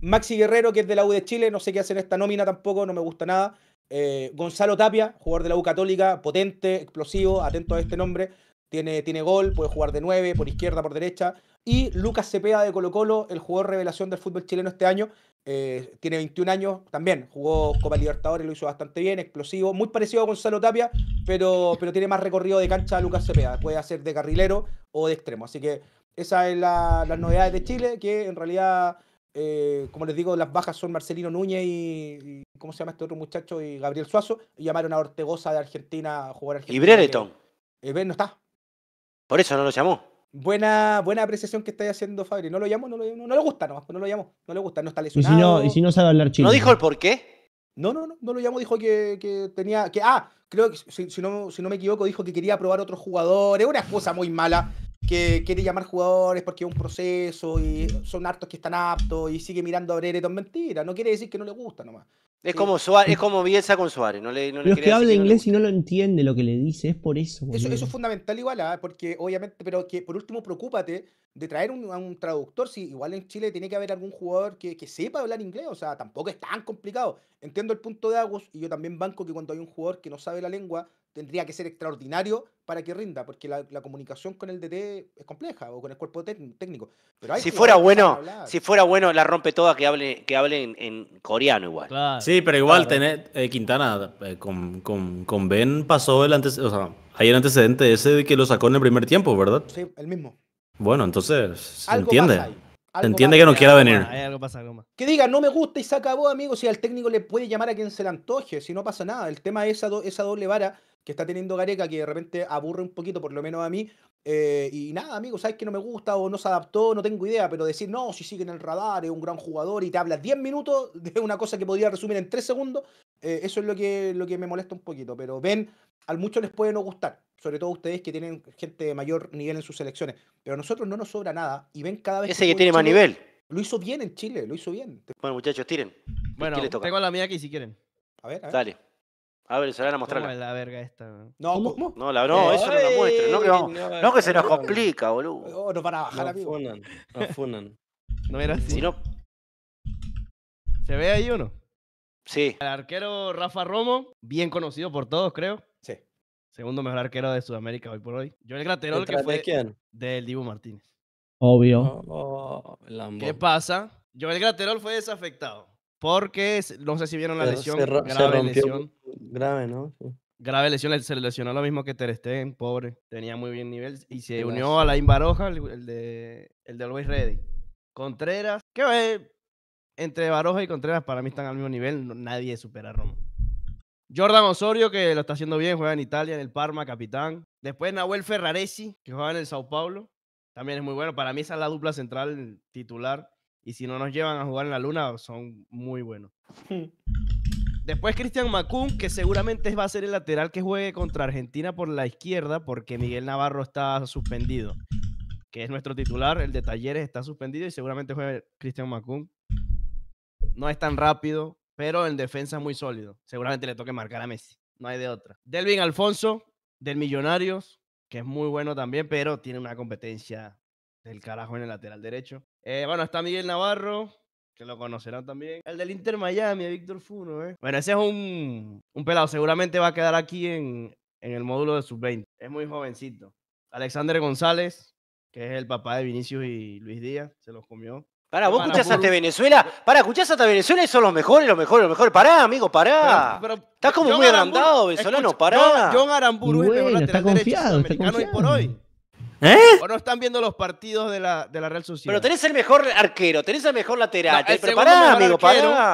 Maxi Guerrero, que es de la U de Chile, no sé qué hace en esta nómina tampoco, no me gusta nada. Eh, Gonzalo Tapia, jugador de la U Católica, potente, explosivo, atento a este nombre. Tiene, gol, puede jugar de nueve por izquierda, por derecha. Y Lucas Cepeda de Colo Colo, el jugador revelación del fútbol chileno este año, eh, tiene 21 años también, jugó Copa Libertadores, lo hizo bastante bien, explosivo, muy parecido a Gonzalo Tapia, pero, pero tiene más recorrido de cancha Lucas Cepeda, puede hacer de carrilero o de extremo. Así que esas es las novedades de Chile, que en realidad, eh, como les digo, las bajas son Marcelino Núñez y, ¿cómo se llama este otro muchacho? Y Gabriel Suazo, y llamaron a Ortegoza de Argentina a jugar a Argentina. Y Brereton. Eh, no está, por eso no lo llamó. Buena, buena apreciación que estáis haciendo, Fabri. No lo llamó, no, le gusta nomás, pues no lo llamó, no le gusta, no está lesionado. ¿Y si no,
sabe
hablar ¿No dijo
el por qué? No, no, no, no lo llamó, dijo que, tenía, que, ah, creo que, si, no, si no me equivoco, dijo que quería probar otros jugadores, una cosa muy mala, que quiere llamar jugadores porque es un proceso y son hartos que están aptos y sigue mirando a Brereton. mentira, no quiere decir que no le gusta nomás.
Es, como Suárez, es como Bielsa con Suárez. No que habla inglés
y no lo entiende lo que le dice, es por eso. Pues, eso, es
fundamental igual, ¿ah? porque obviamente, pero que por último preocúpate de traer un, a un traductor, si igual en Chile tiene que haber algún jugador que, que, sepa hablar inglés, o sea, tampoco es tan complicado. Entiendo el punto de Agus y yo también banco que cuando hay un jugador que no sabe la lengua, tendría que ser extraordinario para que rinda, porque la, comunicación con el DT es compleja o con el cuerpo técnico. Pero si fuera bueno,
si fuera bueno, la rompe toda que hable, que hable en, coreano
igual. sí, pero igual eh, Quintana eh, con, con, Ben pasó el antecedente, o sea, hay el antecedente ese de que lo sacó en el primer tiempo, ¿verdad? Sí, el mismo. Bueno, entonces se entiende. Se entiende que no quiera venir.
que diga, no me gusta y se acabó, amigo. si al técnico le puede llamar a quien se le antoje, si no pasa nada. El tema es esa, esa doble vara que está teniendo Gareca, que de repente aburre un poquito, por lo menos a mí. Eh, y nada, amigo, sabes que no me gusta o no se adaptó, no tengo idea, pero decir, no, si sigue en el radar, es un gran jugador y te habla 10 minutos de una cosa que podría resumir en 3 segundos, eh, eso es lo que, lo que me molesta un poquito. Pero ven, al muchos les puede no gustar, sobre todo ustedes que tienen gente de mayor nivel en sus selecciones, pero a nosotros no nos sobra nada y ven cada vez... Ese que, tiene más nivel. Lo hizo bien en Chile, lo hizo bien.
Bueno, muchachos, tiren. Bueno, tengo
la mía aquí si quieren. A ver, a ver.
Dale. A ver, se van a mostrar. la verga esta? No,
no, ¿Cómo? no, la, no eso no la eh, muestren. No eh, que, no, que se nos
complica,
boludo.
No, para bajar, No Funan,
funan. no era así. Si no... ¿Se ve ahí uno? Sí. El arquero Rafa Romo, bien conocido por todos, creo. Sí. Segundo mejor arquero de Sudamérica hoy por hoy. Yo el Graterol que fue de quién? del Dibu Martínez.
Obvio.
Oh, ¿Qué pasa? Joel Graterol fue desafectado. Porque no sé si vieron la lesión. grave lesión.
Grave,
¿no? Grave lesión, se lesionó lo mismo que Ter Stegen, pobre. Tenía muy bien nivel y se unió a la Baroja, el, de, el de Always Ready. Contreras, que entre Baroja y Contreras para mí están al mismo nivel, nadie supera a Roma. Jordan Osorio, que lo está haciendo bien, juega en Italia, en el Parma, capitán. Después Nahuel Ferraresi, que juega en el Sao Paulo. También es muy bueno. Para mí esa es la dupla central titular y si no nos llevan a jugar en la luna, son muy buenos. Después Cristian Macún, que seguramente va a ser el lateral que juegue contra Argentina por la izquierda, porque Miguel Navarro está suspendido, que es nuestro titular, el de Talleres está suspendido y seguramente juegue Cristian Macún No es tan rápido, pero en defensa muy sólido. Seguramente le toque marcar a Messi, no hay de otra. Delvin Alfonso, del Millonarios, que es muy bueno también, pero tiene una competencia del carajo en el lateral derecho. Eh, bueno, está Miguel Navarro, que lo conocerán también. El del Inter Miami, Víctor Funo, ¿eh? Bueno, ese es un, pelado. Seguramente va a quedar aquí en, el módulo de sub-20. Es muy jovencito. Alexander González, que es el papá de Vinicius y Luis Díaz, se los comió. Para, vos escuchás hasta Venezuela, para, escuchás hasta Venezuela y son los mejores, los mejores,
los mejores. Pará, amigo, pará. Estás como muy agrandado, venezolano, pará. John, Aramburu bueno, está confiado, está
confiado. por hoy. ¿Eh? O no están viendo los partidos de la, de Real Sociedad. Pero tenés el mejor arquero, tenés el mejor lateral. el, amigo,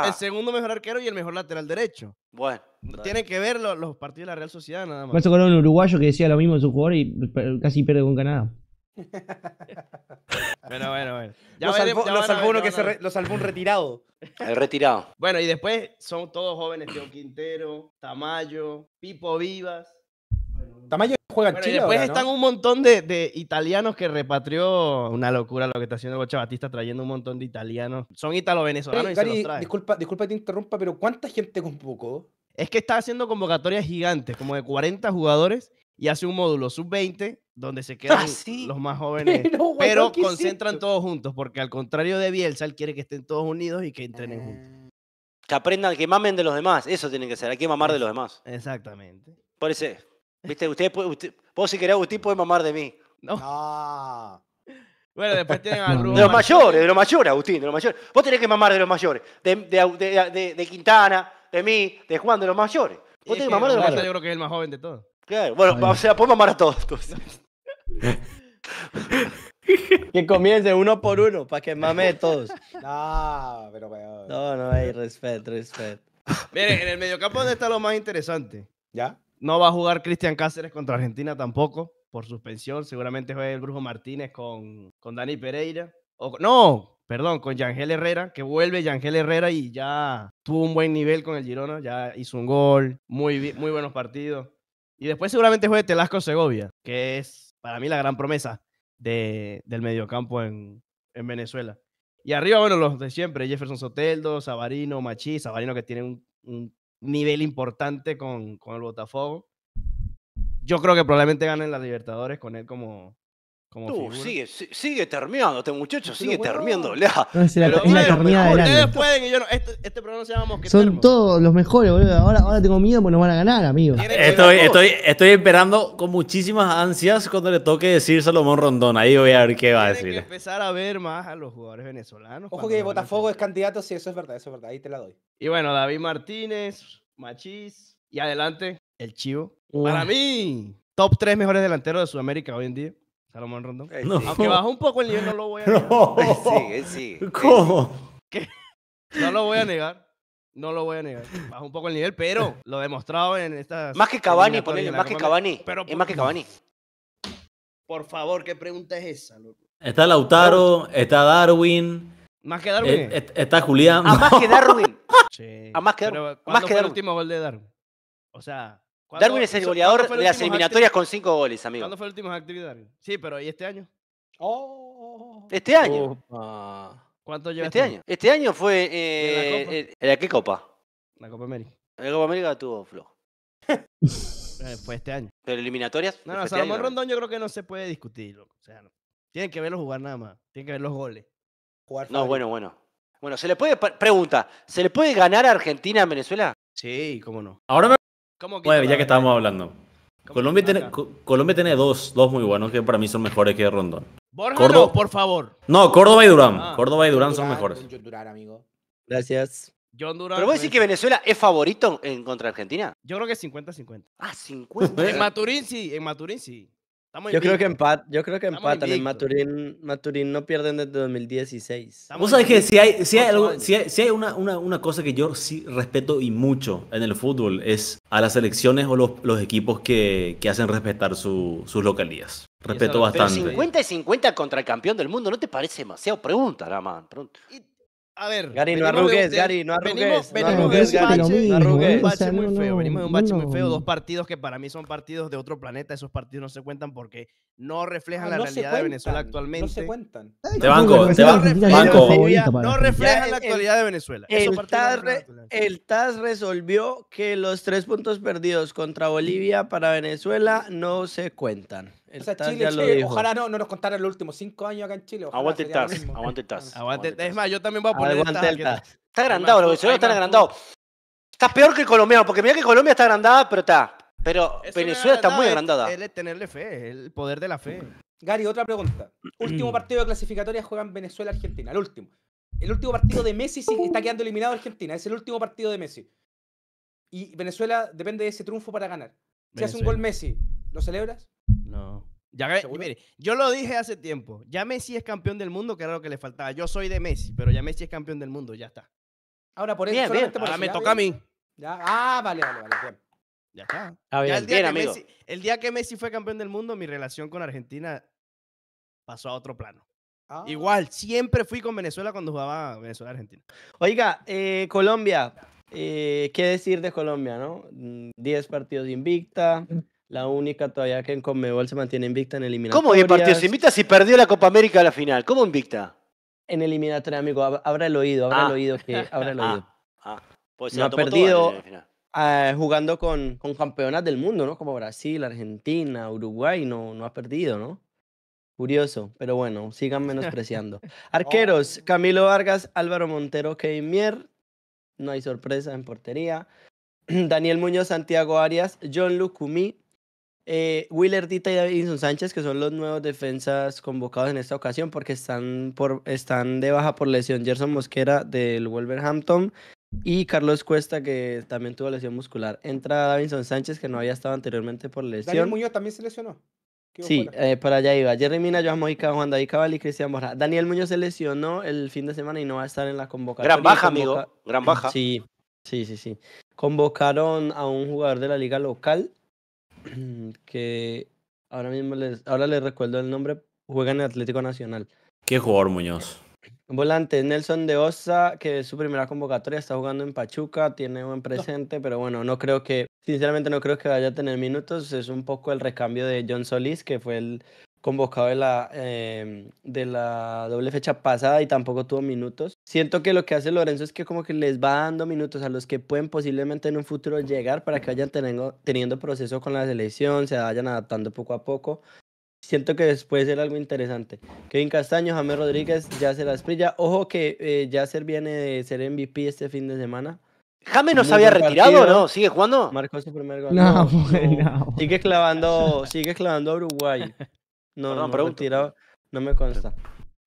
el segundo mejor arquero y el mejor lateral derecho. Bueno. Tiene que ver los partidos de la Real Sociedad nada más. Me acuerdo un uruguayo
que decía lo mismo de su jugador y casi pierde con Canadá.
bueno, bueno, bueno. los salvó un retirado. El retirado. Bueno, y después son todos jóvenes, Teo Quintero, Tamayo, Pipo Vivas. Tamayo juega en Chile. después están un montón de, italianos que repatrió. Una locura lo que está haciendo Bocha Batista trayendo un montón de italianos. Son italo venezolanos y se los
Disculpa, disculpa te interrumpa, pero ¿cuánta gente convocó?
Es que está haciendo convocatorias gigantes, como de 40 jugadores, y hace un módulo sub-20 donde se quedan ah, los más jóvenes, pero, concentran todos juntos, porque al contrario de Bielsa, él quiere que estén todos unidos y que entrenen ah. juntos. Que aprendan,
que mamen de los demás, eso tiene que ser, hay que mamar de los demás.
Exactamente.
Parece... Viste, usted, vos si querés, Agustín, puede mamar de mí.
No. Ah. Bueno, después tienen al De los
mayores, de los mayores, Agustín, de los mayores. Vos tenés que mamar de los mayores. De, de, de, Quintana, de mí, de Juan, de los mayores. Vos tenés que mamar de los mayores. Yo
creo que es el más joven de todos. Claro, bueno, o
sea, puedes mamar a todos. que comience uno por uno, para que mame todos.
No, pero peor.
No, no, hay respeto, respeto.
Miren, en el mediocampo donde está lo más interesante. ¿Ya? No va a jugar Cristian Cáceres contra Argentina tampoco, por suspensión. Seguramente juega el Brujo Martínez con, con Dani Pereira. O, no, perdón, con Yangel Herrera, que vuelve Yangel Herrera y ya tuvo un buen nivel con el Girona, ya hizo un gol, muy, muy buenos partidos. Y después seguramente juegue Telasco Segovia, que es para mí la gran promesa de, del mediocampo en, en Venezuela. Y arriba, bueno, los de siempre, Jefferson Soteldo, Savarino Machi, Savarino que tiene un nivel importante con, con el Botafogo. Yo creo que probablemente ganen las Libertadores con él como, Tú, uh, sigue, sigue terminando este
muchacho sigue bueno, termiándole.
No, la, la yo este, este, se
Son todos los mejores, boludo. Ahora, ahora tengo miedo porque nos van a ganar, amigo.
Estoy, estoy, esperando con muchísimas ansias cuando le toque decir Salomón Rondón. Ahí voy a ver qué va a decir. que
empezar a ver más a los jugadores venezolanos. Ojo que Botafogo es candidato, sí, eso es verdad, eso es verdad. Ahí te la doy.
Y bueno, David Martínez, Machís y adelante, el Chivo. Para mí, top 3 mejores delanteros de Sudamérica hoy en día. Salomón Rondón. Aunque baja un poco el nivel, no lo voy a negar. No. ¿Cómo? No lo voy a negar. No lo voy a negar. Baja un poco el nivel, pero lo demostrado en estas. Más que Cavani, ponle. más que Cavani. es más que Cavani. Por favor, ¿qué pregunta es esa, loco?
Está Lautaro, está Darwin. Más que Darwin. Eh, eh, está Julián. más que Darwin.
Sí. más que Darwin. Más que fue Darwin? el último gol de Darwin? O sea, Darwin es el goleador de las eliminatorias con cinco goles, amigo. ¿Cuándo fue el último de Sí, pero ¿y este año? Oh. Este año. ¿Cuánto lleva este año?
Este año fue. Eh, eh la, qué copa? La Copa América. La Copa América tuvo flojo. Eh, fue este año. ¿Pero eliminatorias? No, este no, Salomón Rondón
yo creo que no se puede discutir, O sea, no. tienen que verlo jugar nada más. Tienen que ver los goles.
no, bueno, bueno.
Bueno, ¿se le puede. Pregunta, ¿se le puede ganar a Argentina
a Venezuela?
Sí, cómo no. Ahora me bueno, pues, ya que estábamos hablando. Colombia tiene, dos, dos muy buenos que para mí son mejores que Rondón. Córdoba, por favor. No, Córdoba y Durán. Ah. Córdoba y Durán, son mejores.
Durán, amigo.
Gracias.
John Durán. ¿Pero vos decís que
Venezuela es favorito en, contra Argentina?
Yo creo que es 50-50. Ah, 50. en Maturín sí,
en Maturín sí yo, creo que yo creo que empatan. En Maturín, Maturín no pierden desde 2016. Vos sabés que si
hay, si hay, si hay, una, una, una, cosa que yo sí respeto y mucho en el fútbol es a las selecciones o los, equipos que, que, hacen respetar sus localías. Respeto bastante. Pero 50
y 50 contra el campeón del mundo, ¿no te parece
demasiado? Pregunta, Ramán. pronto. A ver. Gary, no arrugues, Gary, no arrugues. Venimos, de un bache, muy feo. Venimos de un bache muy feo. Dos partidos que para mí son partidos de otro planeta. Esos partidos no se cuentan porque no reflejan la realidad de Venezuela actualmente. No se cuentan. Te banco, te banco. No reflejan la actualidad de Venezuela.
El TAS resolvió que los tres puntos perdidos contra Bolivia para Venezuela no se cuentan
o sea, Chile, Chile ojalá no, nos contaran los últimos cinco años acá en Chile. Aguante el TAS, aguante el TAS. Es más, yo también voy a poner TAS.
Está, agrandado, los venezolanos
está peor que el colombiano, porque mira que Colombia está agrandada, pero está. Pero Venezuela está muy agrandada.
Es, tenerle fe, el poder de la fe. Gary, otra pregunta. Último partido de clasificatoria juegan Venezuela-Argentina, el último. El último partido de Messi está quedando eliminado Argentina, es el último partido de Messi. Y Venezuela depende de ese triunfo para ganar. Si hace un gol Messi, ¿lo celebras?
No.
yo lo dije hace tiempo. Ya Messi es campeón del mundo, que
era lo que le faltaba. Yo soy de Messi, pero ya Messi es campeón del mundo, ya está.
Ahora por eso. Ahora me toca a mí. Ah, vale, vale, vale. Ya está. el, día que
Messi, fue campeón del mundo, mi relación con Argentina pasó a otro plano. Ah. Igual,
siempre fui con Venezuela cuando jugaba Venezuela-Argentina. Oiga, eh, Colombia, eh, ¿qué decir de Colombia, no? 10 mm, partidos invicta, la única todavía que en Conmebol se mantiene invicta en eliminatorias. ¿Cómo partido partidos invicta si perdió la Copa América a la final? ¿Cómo invicta? En eliminatoria, amigo, Habrá el oído, abra el ah. oído, que el ah, oído. Ah, Pues no ha perdido eh, jugando con, con, campeonas del mundo, ¿no? Como Brasil, Argentina, Uruguay, no, no ha perdido, ¿no? Curioso, pero bueno, sigan menospreciando. Arqueros, oh. Camilo Vargas, Álvaro Montero, Kevin no hay sorpresa en portería. Daniel Muñoz, Santiago Arias, John Lucumí, eh, Willer Dita y Davidson Sánchez, que son los nuevos defensas convocados en esta ocasión, porque están, por, están de baja por lesión Gerson Mosquera del Wolverhampton y Carlos Cuesta, que también tuvo lesión muscular. Entra Davinson Sánchez, que no había estado anteriormente por lesión. Daniel Muñoz
también se lesionó.
Sí, para eh, allá iba. Jerry Mina, Mojica, Juan David Cabal y Cristian Morra. Daniel Muñoz se lesionó el fin de semana y no va a estar en la convocatoria. Gran baja, amigo. Gran baja. Sí, sí, sí, sí. Convocaron a un jugador de la liga local, que ahora mismo les, ahora les recuerdo el nombre, juega en el Atlético Nacional.
Qué jugador, Muñoz.
Volante Nelson de Osa, que es su primera convocatoria, está jugando en Pachuca, tiene buen presente, pero bueno, no creo que, sinceramente no creo que vaya a tener minutos. Es un poco el recambio de John Solís, que fue el convocado de la, em, de la doble fecha pasada y tampoco tuvo minutos. Siento que lo que hace Lorenzo es que como que les va dando minutos a los que pueden posiblemente en un futuro llegar para que vayan teniendo, teniendo proceso con la selección, se vayan adaptando poco a poco. Siento que puede ser algo interesante. Kevin Castaño, James Rodríguez, Yasser Asprilla. Ojo que eh, Yasser viene de ser MVP este fin de semana.
James no se había retirado, ¿no?
¿Sigue jugando? Marcó su primer gol. No, Sigue clavando, sigue clavando a Uruguay. No, no, no me consta.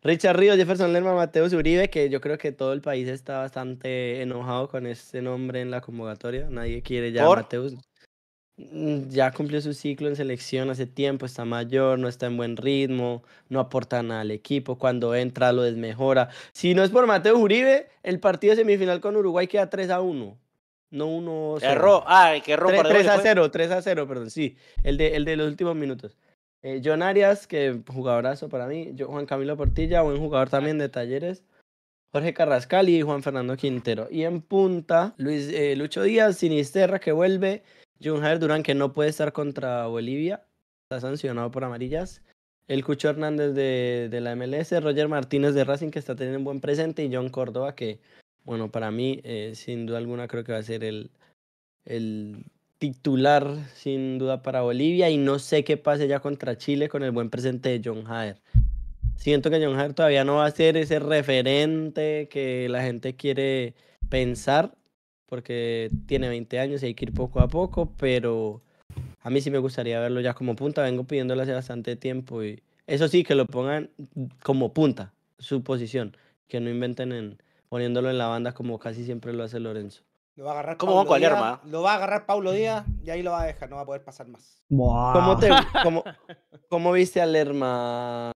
Richard Ríos, Jefferson Lerma, Mateus Uribe, que yo creo que todo el país está bastante enojado con este nombre en la convocatoria. Nadie quiere ya Mateus. Mm, ya cumplió su ciclo en selección hace tiempo, está mayor, no está en buen ritmo, no aporta nada al equipo, cuando entra lo desmejora. Si no es por Mateus Uribe, el partido semifinal con Uruguay queda 3 a 1. No 1 0. Erró, ah, que erró 3, 3 a 0, 3 a 0, perdón, sí, el el de los últimos minutos. Eh, John Arias, que jugadorazo para mí. Juan Camilo Portilla, buen jugador ah. también de talleres. Jorge Carrascal y Juan Fernando Quintero. Y en punta, Luis, eh, Lucho Díaz, Sinisterra, que vuelve. Jun Javier Durán, que no puede estar contra Bolivia. Está sancionado por amarillas. El Cucho Hernández de, la MLS. Roger Martínez de Racing, que está teniendo un buen presente. Y John Córdoba, que, bueno, para mí, eh, sin duda alguna, creo que va a ser el, el titular sin duda para Bolivia y no sé qué pase ya contra Chile con el buen presente de John Hader. Siento que John Hader todavía no va a ser ese referente que la gente quiere pensar porque tiene 20 años y hay que ir poco a poco, pero a mí sí me gustaría verlo ya como punta, vengo pidiéndolo hace bastante tiempo y eso sí, que lo pongan como punta, su posición, que no inventen en poniéndolo en la banda como casi siempre lo hace Lorenzo.
Lo va a agarrar ¿Cómo Díaz, Lo va a agarrar Paulo Díaz y ahí lo va a dejar, no va a poder pasar más.
¿Cómo, te,
cómo, viste a Lerma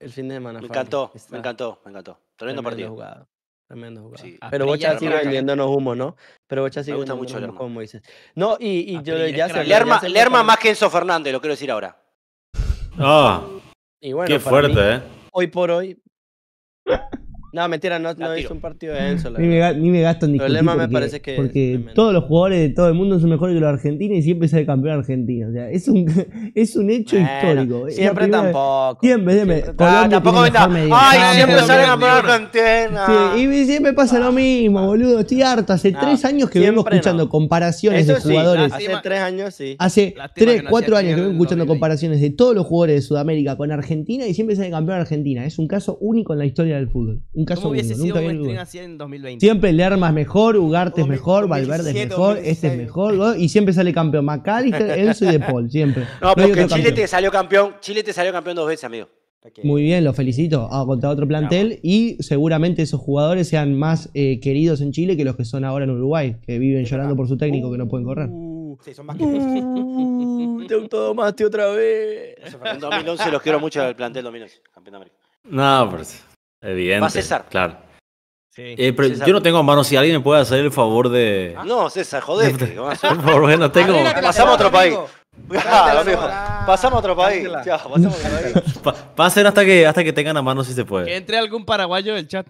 el fin de semana? Me encantó, me encantó, me encantó. Tremendo, partido. Jugado. Tremendo jugado. Ah, pero Bocha sigue vendiéndonos humo, ¿no? Pero Bocha sigue mucho como dices. No, y, ah, yo ya se Lerma, Lerma más que Enzo Fernández, lo quiero decir ahora.
Ah. qué fuerte, ¿eh?
Hoy por hoy. No, mentira, no, no un partido de Enzo. Ni me, ni me, gasto ni El problema porque, me parece que.
Porque todos los jugadores de todo el mundo son mejores que los argentinos y siempre sale campeón argentino. O sea, es un, es un hecho histórico. Siempre tampoco. siempre, siempre.
Ah, tampoco me está. Ay, ah, siempre
sale campeón y siempre pasa lo mismo, ah. boludo. Estoy harto. Hace tres años que venimos escuchando comparaciones de jugadores. hace
tres años, sí. Hace cuatro años que venimos
escuchando comparaciones de todos los jugadores de Sudamérica con Argentina y siempre sale campeón argentina. Es un caso único en la historia del fútbol un caso Siempre Lerma es mejor, Ugarte es mejor, Valverde es mejor, este es mejor, y siempre sale campeón McAllister, Enzo y De Paul, siempre. No, porque Chile te
salió campeón, Chile te salió campeón dos veces, amigo.
Muy bien, lo felicito. Ha ah, contado otro plantel y seguramente esos jugadores sean más eh, queridos en Chile que los que son ahora en Uruguay, que viven llorando por su técnico que no pueden correr. Uh,
sí, son más
que uh, Te otra
vez. En 2011 los quiero mucho al plantel 2011, campeón de América.
No, pero... Evidente. César. Claro. Eh, yo no tengo a mano. Si alguien me puede hacer el favor de. Ah,
no, César, jodete. Por favor, bueno, tengo. Pasamos a ah, otro país. Pasamos a otro país. otro
país. pasen hasta que, hasta que tengan a mano si se puede.
Que entre algún paraguayo del chat.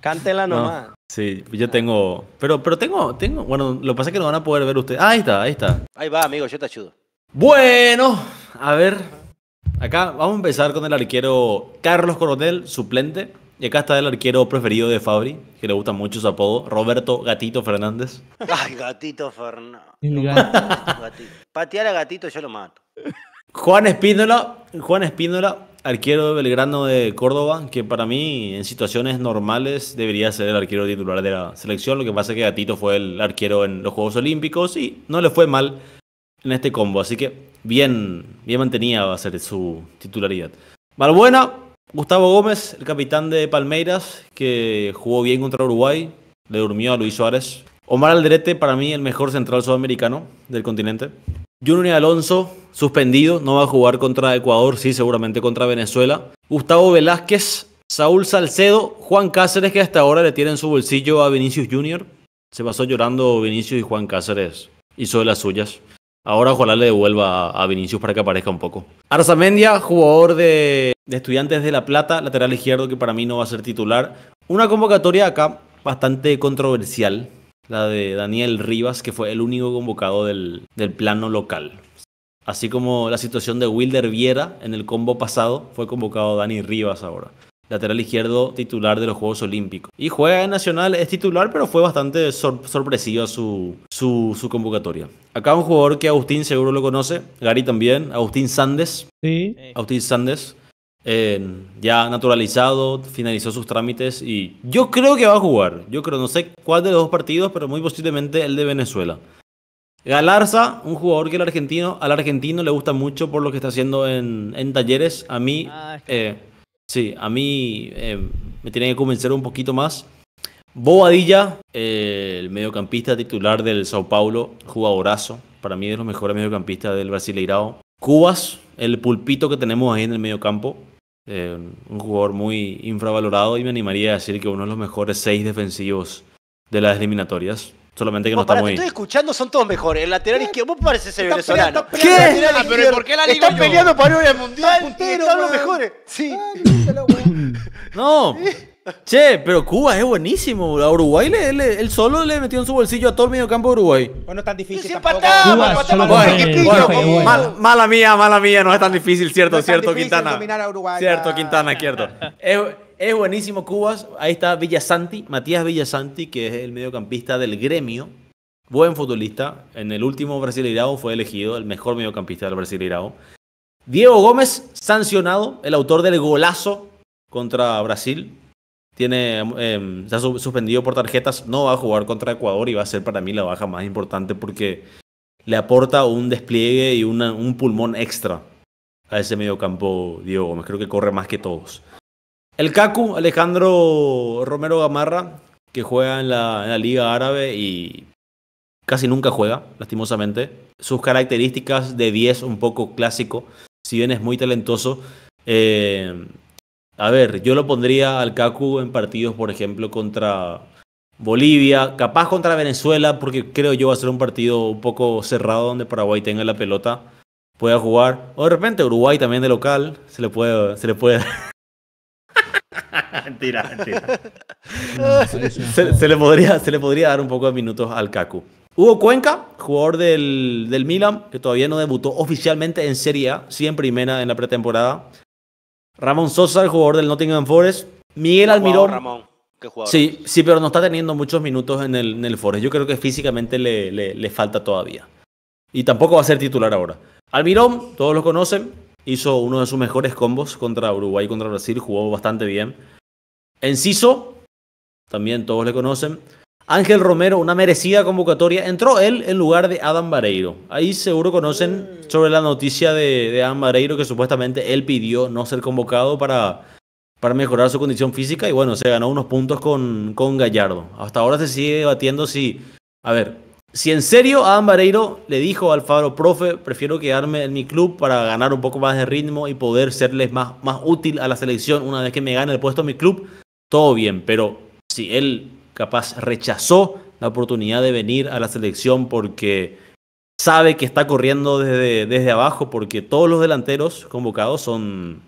Cántela nomás.
Sí, yo tengo. Pero, pero tengo, tengo. Bueno, lo que pasa es que no van a poder ver ustedes. Ah, ahí está, ahí está.
Ahí va, amigo, yo te ayudo.
Bueno, a ver. Acá vamos a empezar con el arquero Carlos Coronel, suplente. Y acá está el arquero preferido de Fabri, que le gusta mucho su apodo, Roberto Gatito Fernández.
Ay, Gatito Fernández. Gatito. Patear a Gatito yo lo mato.
Juan Espínola, Juan Espínola, arquero de Belgrano de Córdoba, que para mí en situaciones normales debería ser el arquero titular de la selección. Lo que pasa es que Gatito fue el arquero en los Juegos Olímpicos y no le fue mal, en este combo. Así que bien, bien mantenía va a ser su titularidad. Balbuena, Gustavo Gómez, el capitán de Palmeiras, que jugó bien contra Uruguay, le durmió a Luis Suárez. Omar Aldrete, para mí, el mejor central sudamericano del continente. Junior Alonso, suspendido, no va a jugar contra Ecuador, sí, seguramente contra Venezuela. Gustavo Velázquez, Saúl Salcedo, Juan Cáceres, que hasta ahora le tiene en su bolsillo a Vinicius Junior. Se pasó llorando Vinicius y Juan Cáceres hizo de las suyas. Ahora ojalá le devuelva a Vinicius para que aparezca un poco. Arzamendia, jugador de, Estudiantes de La Plata, lateral izquierdo que para mí no va a ser titular. Una convocatoria acá bastante controversial, la de Daniel Rivas, que fue el único convocado del, del plano local. Así como la situación de Wilder Viera en el combo pasado, fue convocado Dani Rivas ahora lateral izquierdo titular de los Juegos Olímpicos. Y juega en Nacional, es titular, pero fue bastante sorpresiva su, su, convocatoria. Acá un jugador que Agustín seguro lo conoce, Gary también, Agustín Sandes. Sí. Agustín Sandes. Eh, ya naturalizado, finalizó sus trámites y yo creo que va a jugar. Yo creo, no sé cuál de los dos partidos, pero muy posiblemente el de Venezuela. Galarza, un jugador que el argentino, al argentino le gusta mucho por lo que está haciendo en, talleres. A mí, ah, Sí, a mí eh, me tiene que convencer un poquito más. Bobadilla, el mediocampista titular del Sao Paulo, jugadorazo, para mí de los mejores mediocampistas del Brasileirao. Cubas, el pulpito que tenemos ahí en el mediocampo, eh, un jugador muy infravalorado y me animaría a decir que uno de los mejores seis defensivos de las eliminatorias. Solamente que no está para, muy. Te estoy
escuchando, son todos mejores. ¿eh? El lateral izquierdo. Vos pareces ser venezolano. ¿Qué? Ah, pero ¿por qué la
liga Están peleando para ir
al mundial. Puntero, están los mejores. Sí. Ah,
no. Che, pero Cuba es buenísimo. A Uruguay le, él solo le metió en su bolsillo a todo el mediocampo de Uruguay.
Bueno, es tan difícil. tampoco. es
mala mía, mala mía. No es tan difícil, cierto, no cierto, Quintana. cierto, Quintana, cierto. es, es buenísimo Cubas. Ahí está Villasanti, Matías Villasanti, que es el mediocampista del gremio. Buen futbolista. En el último brasil Brasileirao fue elegido el mejor mediocampista del brasil Brasileirao. Diego Gómez, sancionado, el autor del golazo contra Brasil. Tiene, em, ha suspendido por tarjetas, no va a jugar contra Ecuador y va a ser para mí la baja más importante porque le aporta un despliegue y un pulmón extra a ese mediocampo Diego Gómez. Creo que corre más que todos. El Cacu, Alejandro Romero Gamarra, que juega en la, Liga Árabe y casi nunca juega, lastimosamente. Sus características de 10 un poco clásico, si bien es muy talentoso. Eh, a ver, yo lo pondría al Cacu en partidos, por ejemplo, contra Bolivia, capaz contra Venezuela, porque creo yo va a ser un partido un poco cerrado donde Paraguay tenga la pelota, pueda jugar. O de repente Uruguay también de local, se le puede, se le puede se, le podría, dar un poco de minutos al Kaku. Hugo Cuenca, jugador del, Milan, que todavía no debutó oficialmente en Serie A, sí en primera en la pretemporada. Ramón Sosa, el jugador del Nottingham Forest. Miguel Almirón. Ramón, Sí, sí, pero no está teniendo muchos minutos en el, Forest. Yo creo que físicamente le, le falta todavía. Y tampoco va a ser titular ahora. Almirón, todos lo conocen, hizo uno de sus mejores combos contra Uruguay, y contra Brasil, jugó bastante bien. Enciso, también todos le conocen. Ángel Romero, una merecida convocatoria. Entró él en lugar de Adam Bareiro. Ahí seguro conocen sobre la noticia de, Adam Bareiro, que supuestamente él pidió no ser convocado para, para mejorar su condición física y bueno, se ganó unos puntos con, con Gallardo. Hasta ahora se sigue debatiendo si, a ver, si en serio Adam Vareiro le dijo al Alfaro, profe, prefiero quedarme en mi club para ganar un poco más de ritmo y poder serles más, más útil a la selección una vez que me gane el puesto en mi club, todo bien, pero si él capaz rechazó la oportunidad de venir a la selección porque sabe que está corriendo desde, desde abajo, porque todos los delanteros convocados son,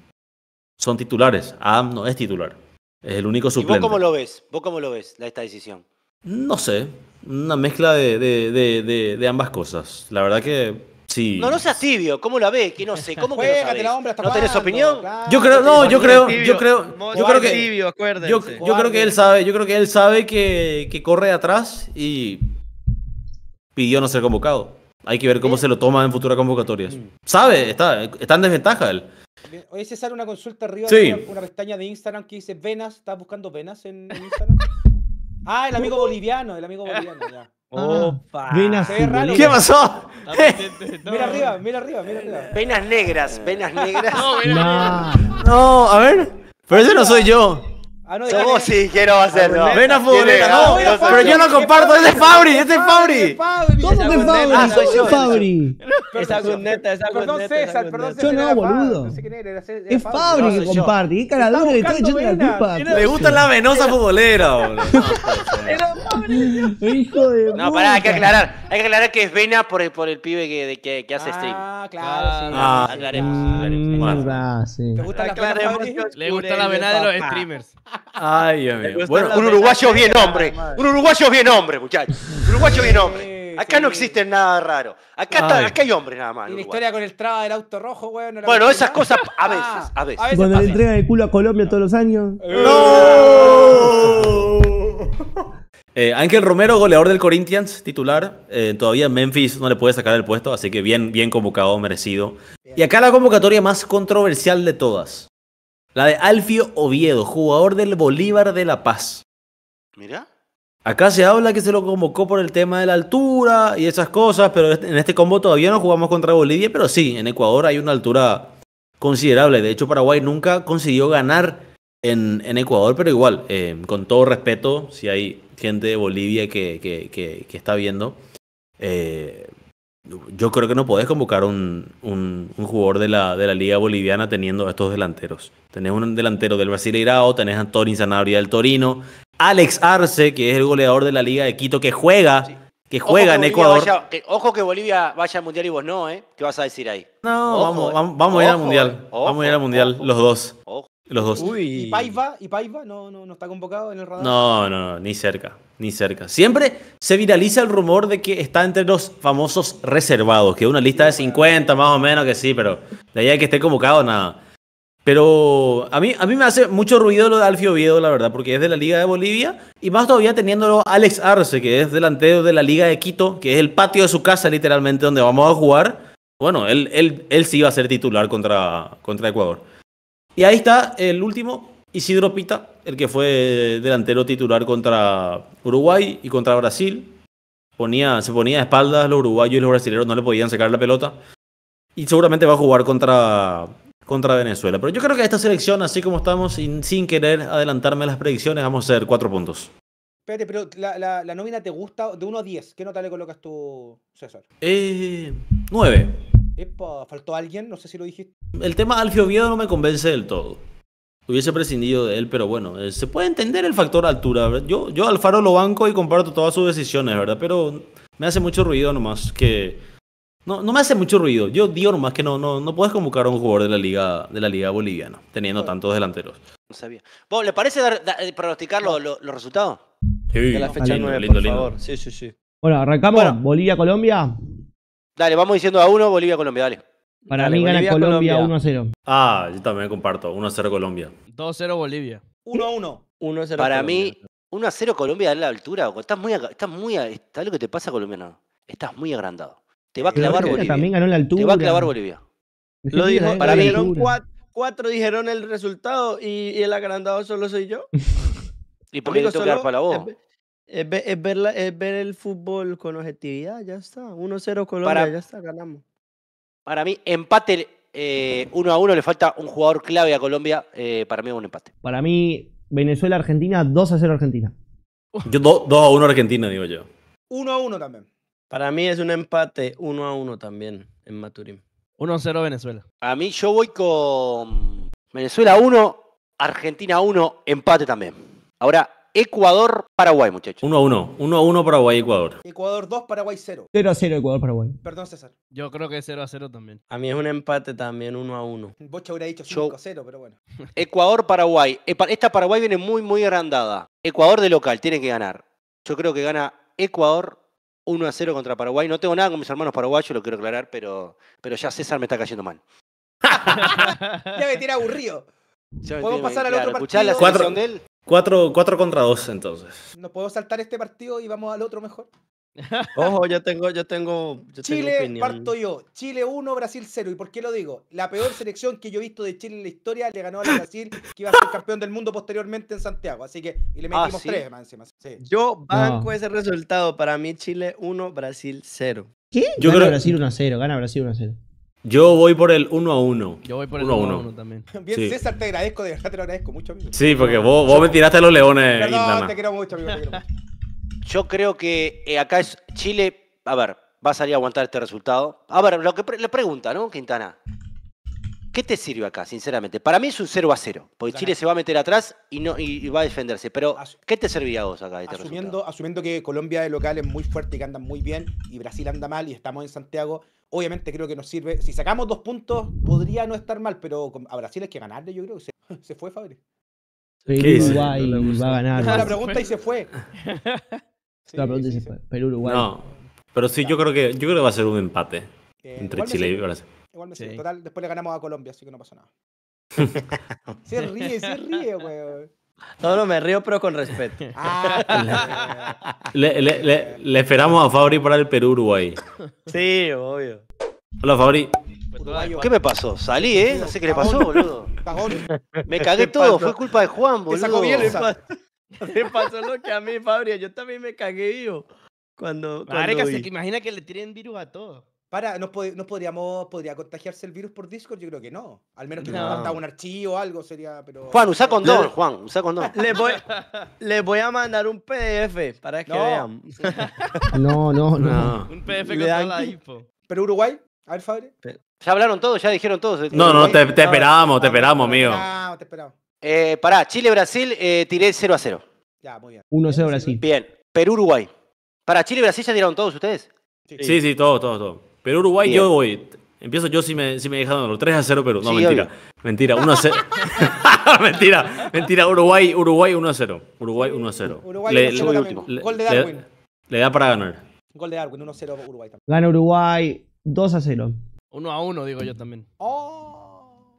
son titulares. Adam no es titular, es el único suplente. ¿Y vos cómo
lo ves? ¿Vos cómo lo ves la, esta decisión?
No sé, una mezcla de, ambas cosas. La verdad que sí. No,
no seas tibio. ¿Cómo la ve Que no sé. ¿Cómo que la hombre, ¿No opinión?
yo creo, no, yo creo, yo creo, yo creo que yo, creo que él sabe, yo creo que él sabe que, corre atrás y pidió no ser convocado. Hay que ver cómo se lo toma en futuras convocatorias. Mm. Sabe, está, está en desventaja él.
Hoy se sale una consulta arriba de una, pestaña de Instagram que dice Venas. ¿Estás buscando Venas en Instagram? Ah, el amigo oh. boliviano, el amigo boliviano, ya.
Oh, Opa. ¿Qué pasó?
mira arriba, mira arriba,
mira arriba. Venas negras, venas negras. No, venas
negras. No, a ver. Pero ese no soy yo.
Ah, no, sí quiero ah, hacerlo. Ven a futbolera,
ah, pero yo no comparto, ese es Fabri, ese es Fabri. ¿Cómo que Fabri? Es Fabri?
Esa neta,
esa Perdón César, perdón
César. Yo no, boludo. sé quién era, es Fabri que comparte. Qué caradura le estoy
echando la culpa. Le gusta la venosa futbolera, boludo. Era Fabri. Hijo de No, pará, hay que aclarar.
Hay que aclarar que es vena por el pibe que hace stream. Ah,
claro, sí. Ah, aclaremos,
aclaremos. ¿Te gusta
la Le gusta la vena de los streamers. Ay, un uruguayo bien hombre. Un uruguayo
bien hombre, muchachos. Un uruguayo bien hombre. Acá no existe nada raro. Acá, está, acá hay hombres nada más. Y la historia con el traba del auto rojo, güey. bueno, esas cosas ah, a veces, a
veces. Cuando le entregan el culo a Colombia todos los años.
Eh. ¡No!
Eh, Ángel Romero, goleador del Corinthians, titular. Todavía eh, todavía Memphis no le puede sacar el puesto, así que bien, bien convocado, merecido. Y acá la convocatoria más controversial de todas. La de Alfio Oviedo, jugador del Bolívar de La Paz. Mira. Acá se habla que se lo convocó por el tema de la altura y esas cosas, pero en este, este combo todavía no jugamos contra Bolivia, pero sí, en Ecuador hay una altura considerable. De hecho, Paraguay nunca consiguió ganar en, Ecuador, pero igual, eh, con todo respeto, si hay gente de Bolivia que, que, que está viendo, eh, yo creo que no podés convocar un, jugador de la, de la, Liga Boliviana teniendo estos delanteros. Tenés un delantero del Brasil Brasileirao, tenés a Antonin Sanabria del Torino, Alex Arce, que es el goleador de la Liga de Quito, que juega, que juega en Ecuador.
ojo que Bolivia vaya al Mundial y vos no, ¿eh? ¿Qué vas a decir ahí?
No, eh.
vamos, vamos, a ir al Mundial. Eh. vamos a ir al Mundial, los dos. Los dos. Uy. ¿Y
Paiva? ¿Y Paiva? ¿No, no, no está convocado en el radar?
No, no, no, ni cerca, ni cerca. Siempre se viraliza el rumor de que está entre los famosos reservados, que es una lista de 50 más o menos, que sí, pero de ahí de que esté convocado, nada. Pero a mí, a mí me hace mucho ruido lo de Alfio Oviedo, la verdad, porque es de la Liga de Bolivia y más todavía teniéndolo Alex Arce, que es delantero de la Liga de Quito, que es el patio de su casa literalmente donde vamos a jugar. Bueno, él, él, él sí va a ser titular contra, contra Ecuador. Y ahí está el último, Isidro Pita, el que fue delantero titular contra Uruguay y contra Brasil. Ponía, se ponía de espaldas los uruguayos y los brasileños no le podían sacar la pelota. Y seguramente va a jugar contra, contra Venezuela. Pero yo creo que esta selección, así como estamos, sin, sin querer adelantarme las predicciones, vamos a hacer cuatro puntos.
Espérate, pero la, la, nómina te gusta de 1 a 10. ¿Qué nota le colocas tú, César?
Eh, 9.
Epa, faltó alguien, no sé si lo dijiste.
El tema Alfio Oviedo no me convence del todo. Hubiese prescindido de él, pero bueno, eh, se puede entender el factor altura. Yo, yo Alfaro lo banco y comparto todas sus decisiones, ¿verdad? Pero me hace mucho ruido nomás que... No, no me hace mucho ruido. Yo digo nomás que no, no, no puedes convocar a un jugador de la liga, de la liga boliviana, teniendo tantos delanteros.
No sabía. ¿le parece eh, pronosticar los resultados?
Sí, la fecha lindo, por favor. Sí, sí, sí.
Bueno, arrancamos. Bolivia-Colombia.
Dale, vamos diciendo a uno, Bolivia-Colombia, dale. Para mí gana Colombia, 1-0. Ah, yo también comparto. 1-0 Colombia. 2-0 Bolivia.
1-1. 1-0 Para mí, 1-0 Colombia dale la altura. Estás muy, estás muy,
está lo que te pasa, colombiano. Estás muy agrandado. Te va a clavar Bolivia.
Te va a clavar Bolivia. Lo dijo, para mí. Dijeron
cuatro, dijeron el resultado y, el agrandado solo soy yo. ¿Y por qué tengo que dar para vos? Es, ver, el fútbol con objetividad, ya está. 1-0 Colombia, ya está, ganamos. Para mí,
empate 1-1, eh, le falta un jugador clave a Colombia. Eh, para mí es un empate.
Para
mí, Venezuela-Argentina, 2 0 Argentina.
Yo 2 1 Argentina, digo yo.
1 1 también.
Para mí es un empate 1 1 también en Maturín. 1 0 Venezuela. A mí yo voy con Venezuela 1, Argentina
1, empate también. Ahora, Ecuador-Paraguay, muchachos. 1 a 1. 1 a 1 Paraguay-Ecuador.
Ecuador 2, Paraguay 0. 0
a 0 Ecuador-Paraguay. Perdón, César. Yo creo que es 0 a 0 también.
A mí es un empate también, 1 a 1.
Bocha hubiera dicho 5 a 0, pero bueno.
Ecuador-Paraguay.
Esta Paraguay viene muy, muy agrandada. Ecuador de local, tiene que ganar. Yo creo que gana Ecuador 1 a 0 contra Paraguay. No tengo nada con mis hermanos paraguayos, lo quiero aclarar, pero, ya César me
está cayendo mal.
ya me tiene aburrido. Podemos pasar al otro partido. ¿Escuchás la cuatro, de él?
4, contra 2 entonces.
¿Nos podemos saltar este partido y vamos al otro mejor?
Ojo, yo tengo, yo tengo. Chile, parto yo.
Chile 1, Brasil 0. ¿Y por qué lo digo? La peor selección que yo he visto de Chile en la historia le ganó a Brasil, que iba a ser campeón del mundo posteriormente en Santiago. Así que, y le ah, metimos 3 ah, ¿sí? Yo banco ese resultado.
Para mí, Chile 1, Brasil 0.
¿Qué?
Yo creo que Brasil 1 0. Gana Brasil 1 0. Yo
voy por el 1 a 1. Yo voy por el 1 a 1 también. Bien, César,
te agradezco, de verdad te lo agradezco mucho, amigo.
Sí, porque vos, vos me tiraste a los leones. Perdón, no, te
quiero mucho, amigo.
Yo creo que eh, acá es Chile. A ver, va a salir a aguantar este resultado. A ver, lo que le pregunta, ¿no, Quintana? ¿Qué te sirve acá, sinceramente? Para mí es un 0 a 0, porque Chile se va a meter atrás y, no, va a defenderse. Pero, ¿qué te serviría a vos acá? Este
asumiendo, asumiendo que Colombia de local es muy fuerte y que anda muy bien, y Brasil anda mal y estamos en Santiago, obviamente creo que nos sirve. Si sacamos dos puntos, podría no estar mal, pero a Brasil hay que ganarle, yo creo. Se, se fue, Fabri.
Sí, Uruguay va a ganar. la pregunta
y se fue.
la pregunta
Perú, Uruguay. No, pero sí, yo creo que, yo creo que va a ser un empate eh, entre Chile y Brasil.
Igual me Total, después le ganamos a Colombia, así que no pasa nada.
se
ríe, se ríe, weón.
No, no, me río, pero con respeto. Ah,
le, le, le, esperamos a Fabri para el Perú-Uruguay.
Sí, obvio.
Hola, Fabri. ¿Qué me pasó? Salí, ¿eh? No sé qué le pasó,
boludo. Me cagué todo, fue culpa de Juan,
boludo. Sacó
pasó lo que a mí, Fabri. Yo también me cagué, yo. Cuando. cuando... imagina que le tiren virus a todos. Para, ¿nos, podría contagiarse el virus por Discord? Yo creo que no. Al menos que no. un archivo o algo sería, pero... Juan, usa condón,
Juan, usa Les voy, le voy a mandar un PDF para que vean.
No, no, no. Un
PDF con toda la hipo. ¿Pero Uruguay? A ver, Fabre. Ya
hablaron todos, ya dijeron todos. No, no, te, te
esperamos, te esperamos, mío No, te
esperamos. Eh, pará, Chile-Brasil eh, tiré 0 a 0.
Ya, muy bien. 1 a 0 Brasil.
Bien. Perú-Uruguay. Para Chile-Brasil ya tiraron todos ustedes.
Sí, sí, todos, todos, todos. Pero Uruguay yo voy. Empiezo yo si me, si me dejan los 3 a 0, pero no, mentira. Mentira, 1 a 0. mentira, mentira. Uruguay, Uruguay 1 a 0. Uruguay 1 a 0. Uruguay le, 1 -0 Gol de Darwin. Le, da para ganar.
Gol de Darwin, 1 a 0 Uruguay también.
Gana Uruguay 2 a 0.
1 a 1, digo
yo también. Oh.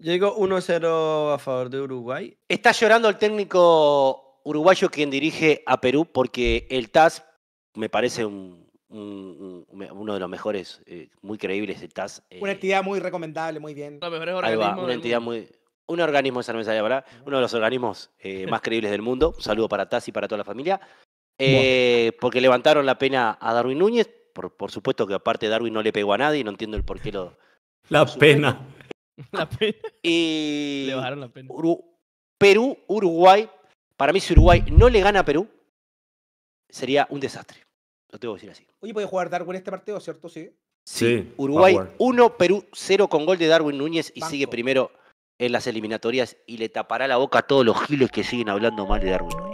1 a 0 a favor de Uruguay.
Está llorando el técnico uruguayo quien dirige a Perú porque el TAS me parece un uno de los mejores, eh, muy creíbles de TAS.
Eh. una entidad muy recomendable, muy bien. una entidad
muy. Un organismo de ¿verdad? Uno de los organismos eh, más creíbles del mundo. Un saludo para TAS y para toda la familia. Porque levantaron la pena a Darwin Núñez. Por, supuesto que aparte Darwin no le pegó a nadie, no entiendo el por qué lo. La pena. La pena. Y. la pena. Perú, Uruguay. Para mí, si Uruguay no le gana a Perú, sería un desastre. Lo tengo que decir así.
Oye, puede jugar Darwin este partido, ¿cierto? Sí. Sí. Uruguay
1, Perú 0 con gol de Darwin Núñez y sigue primero en las eliminatorias y le tapará la boca a todos los giles que siguen hablando mal de Darwin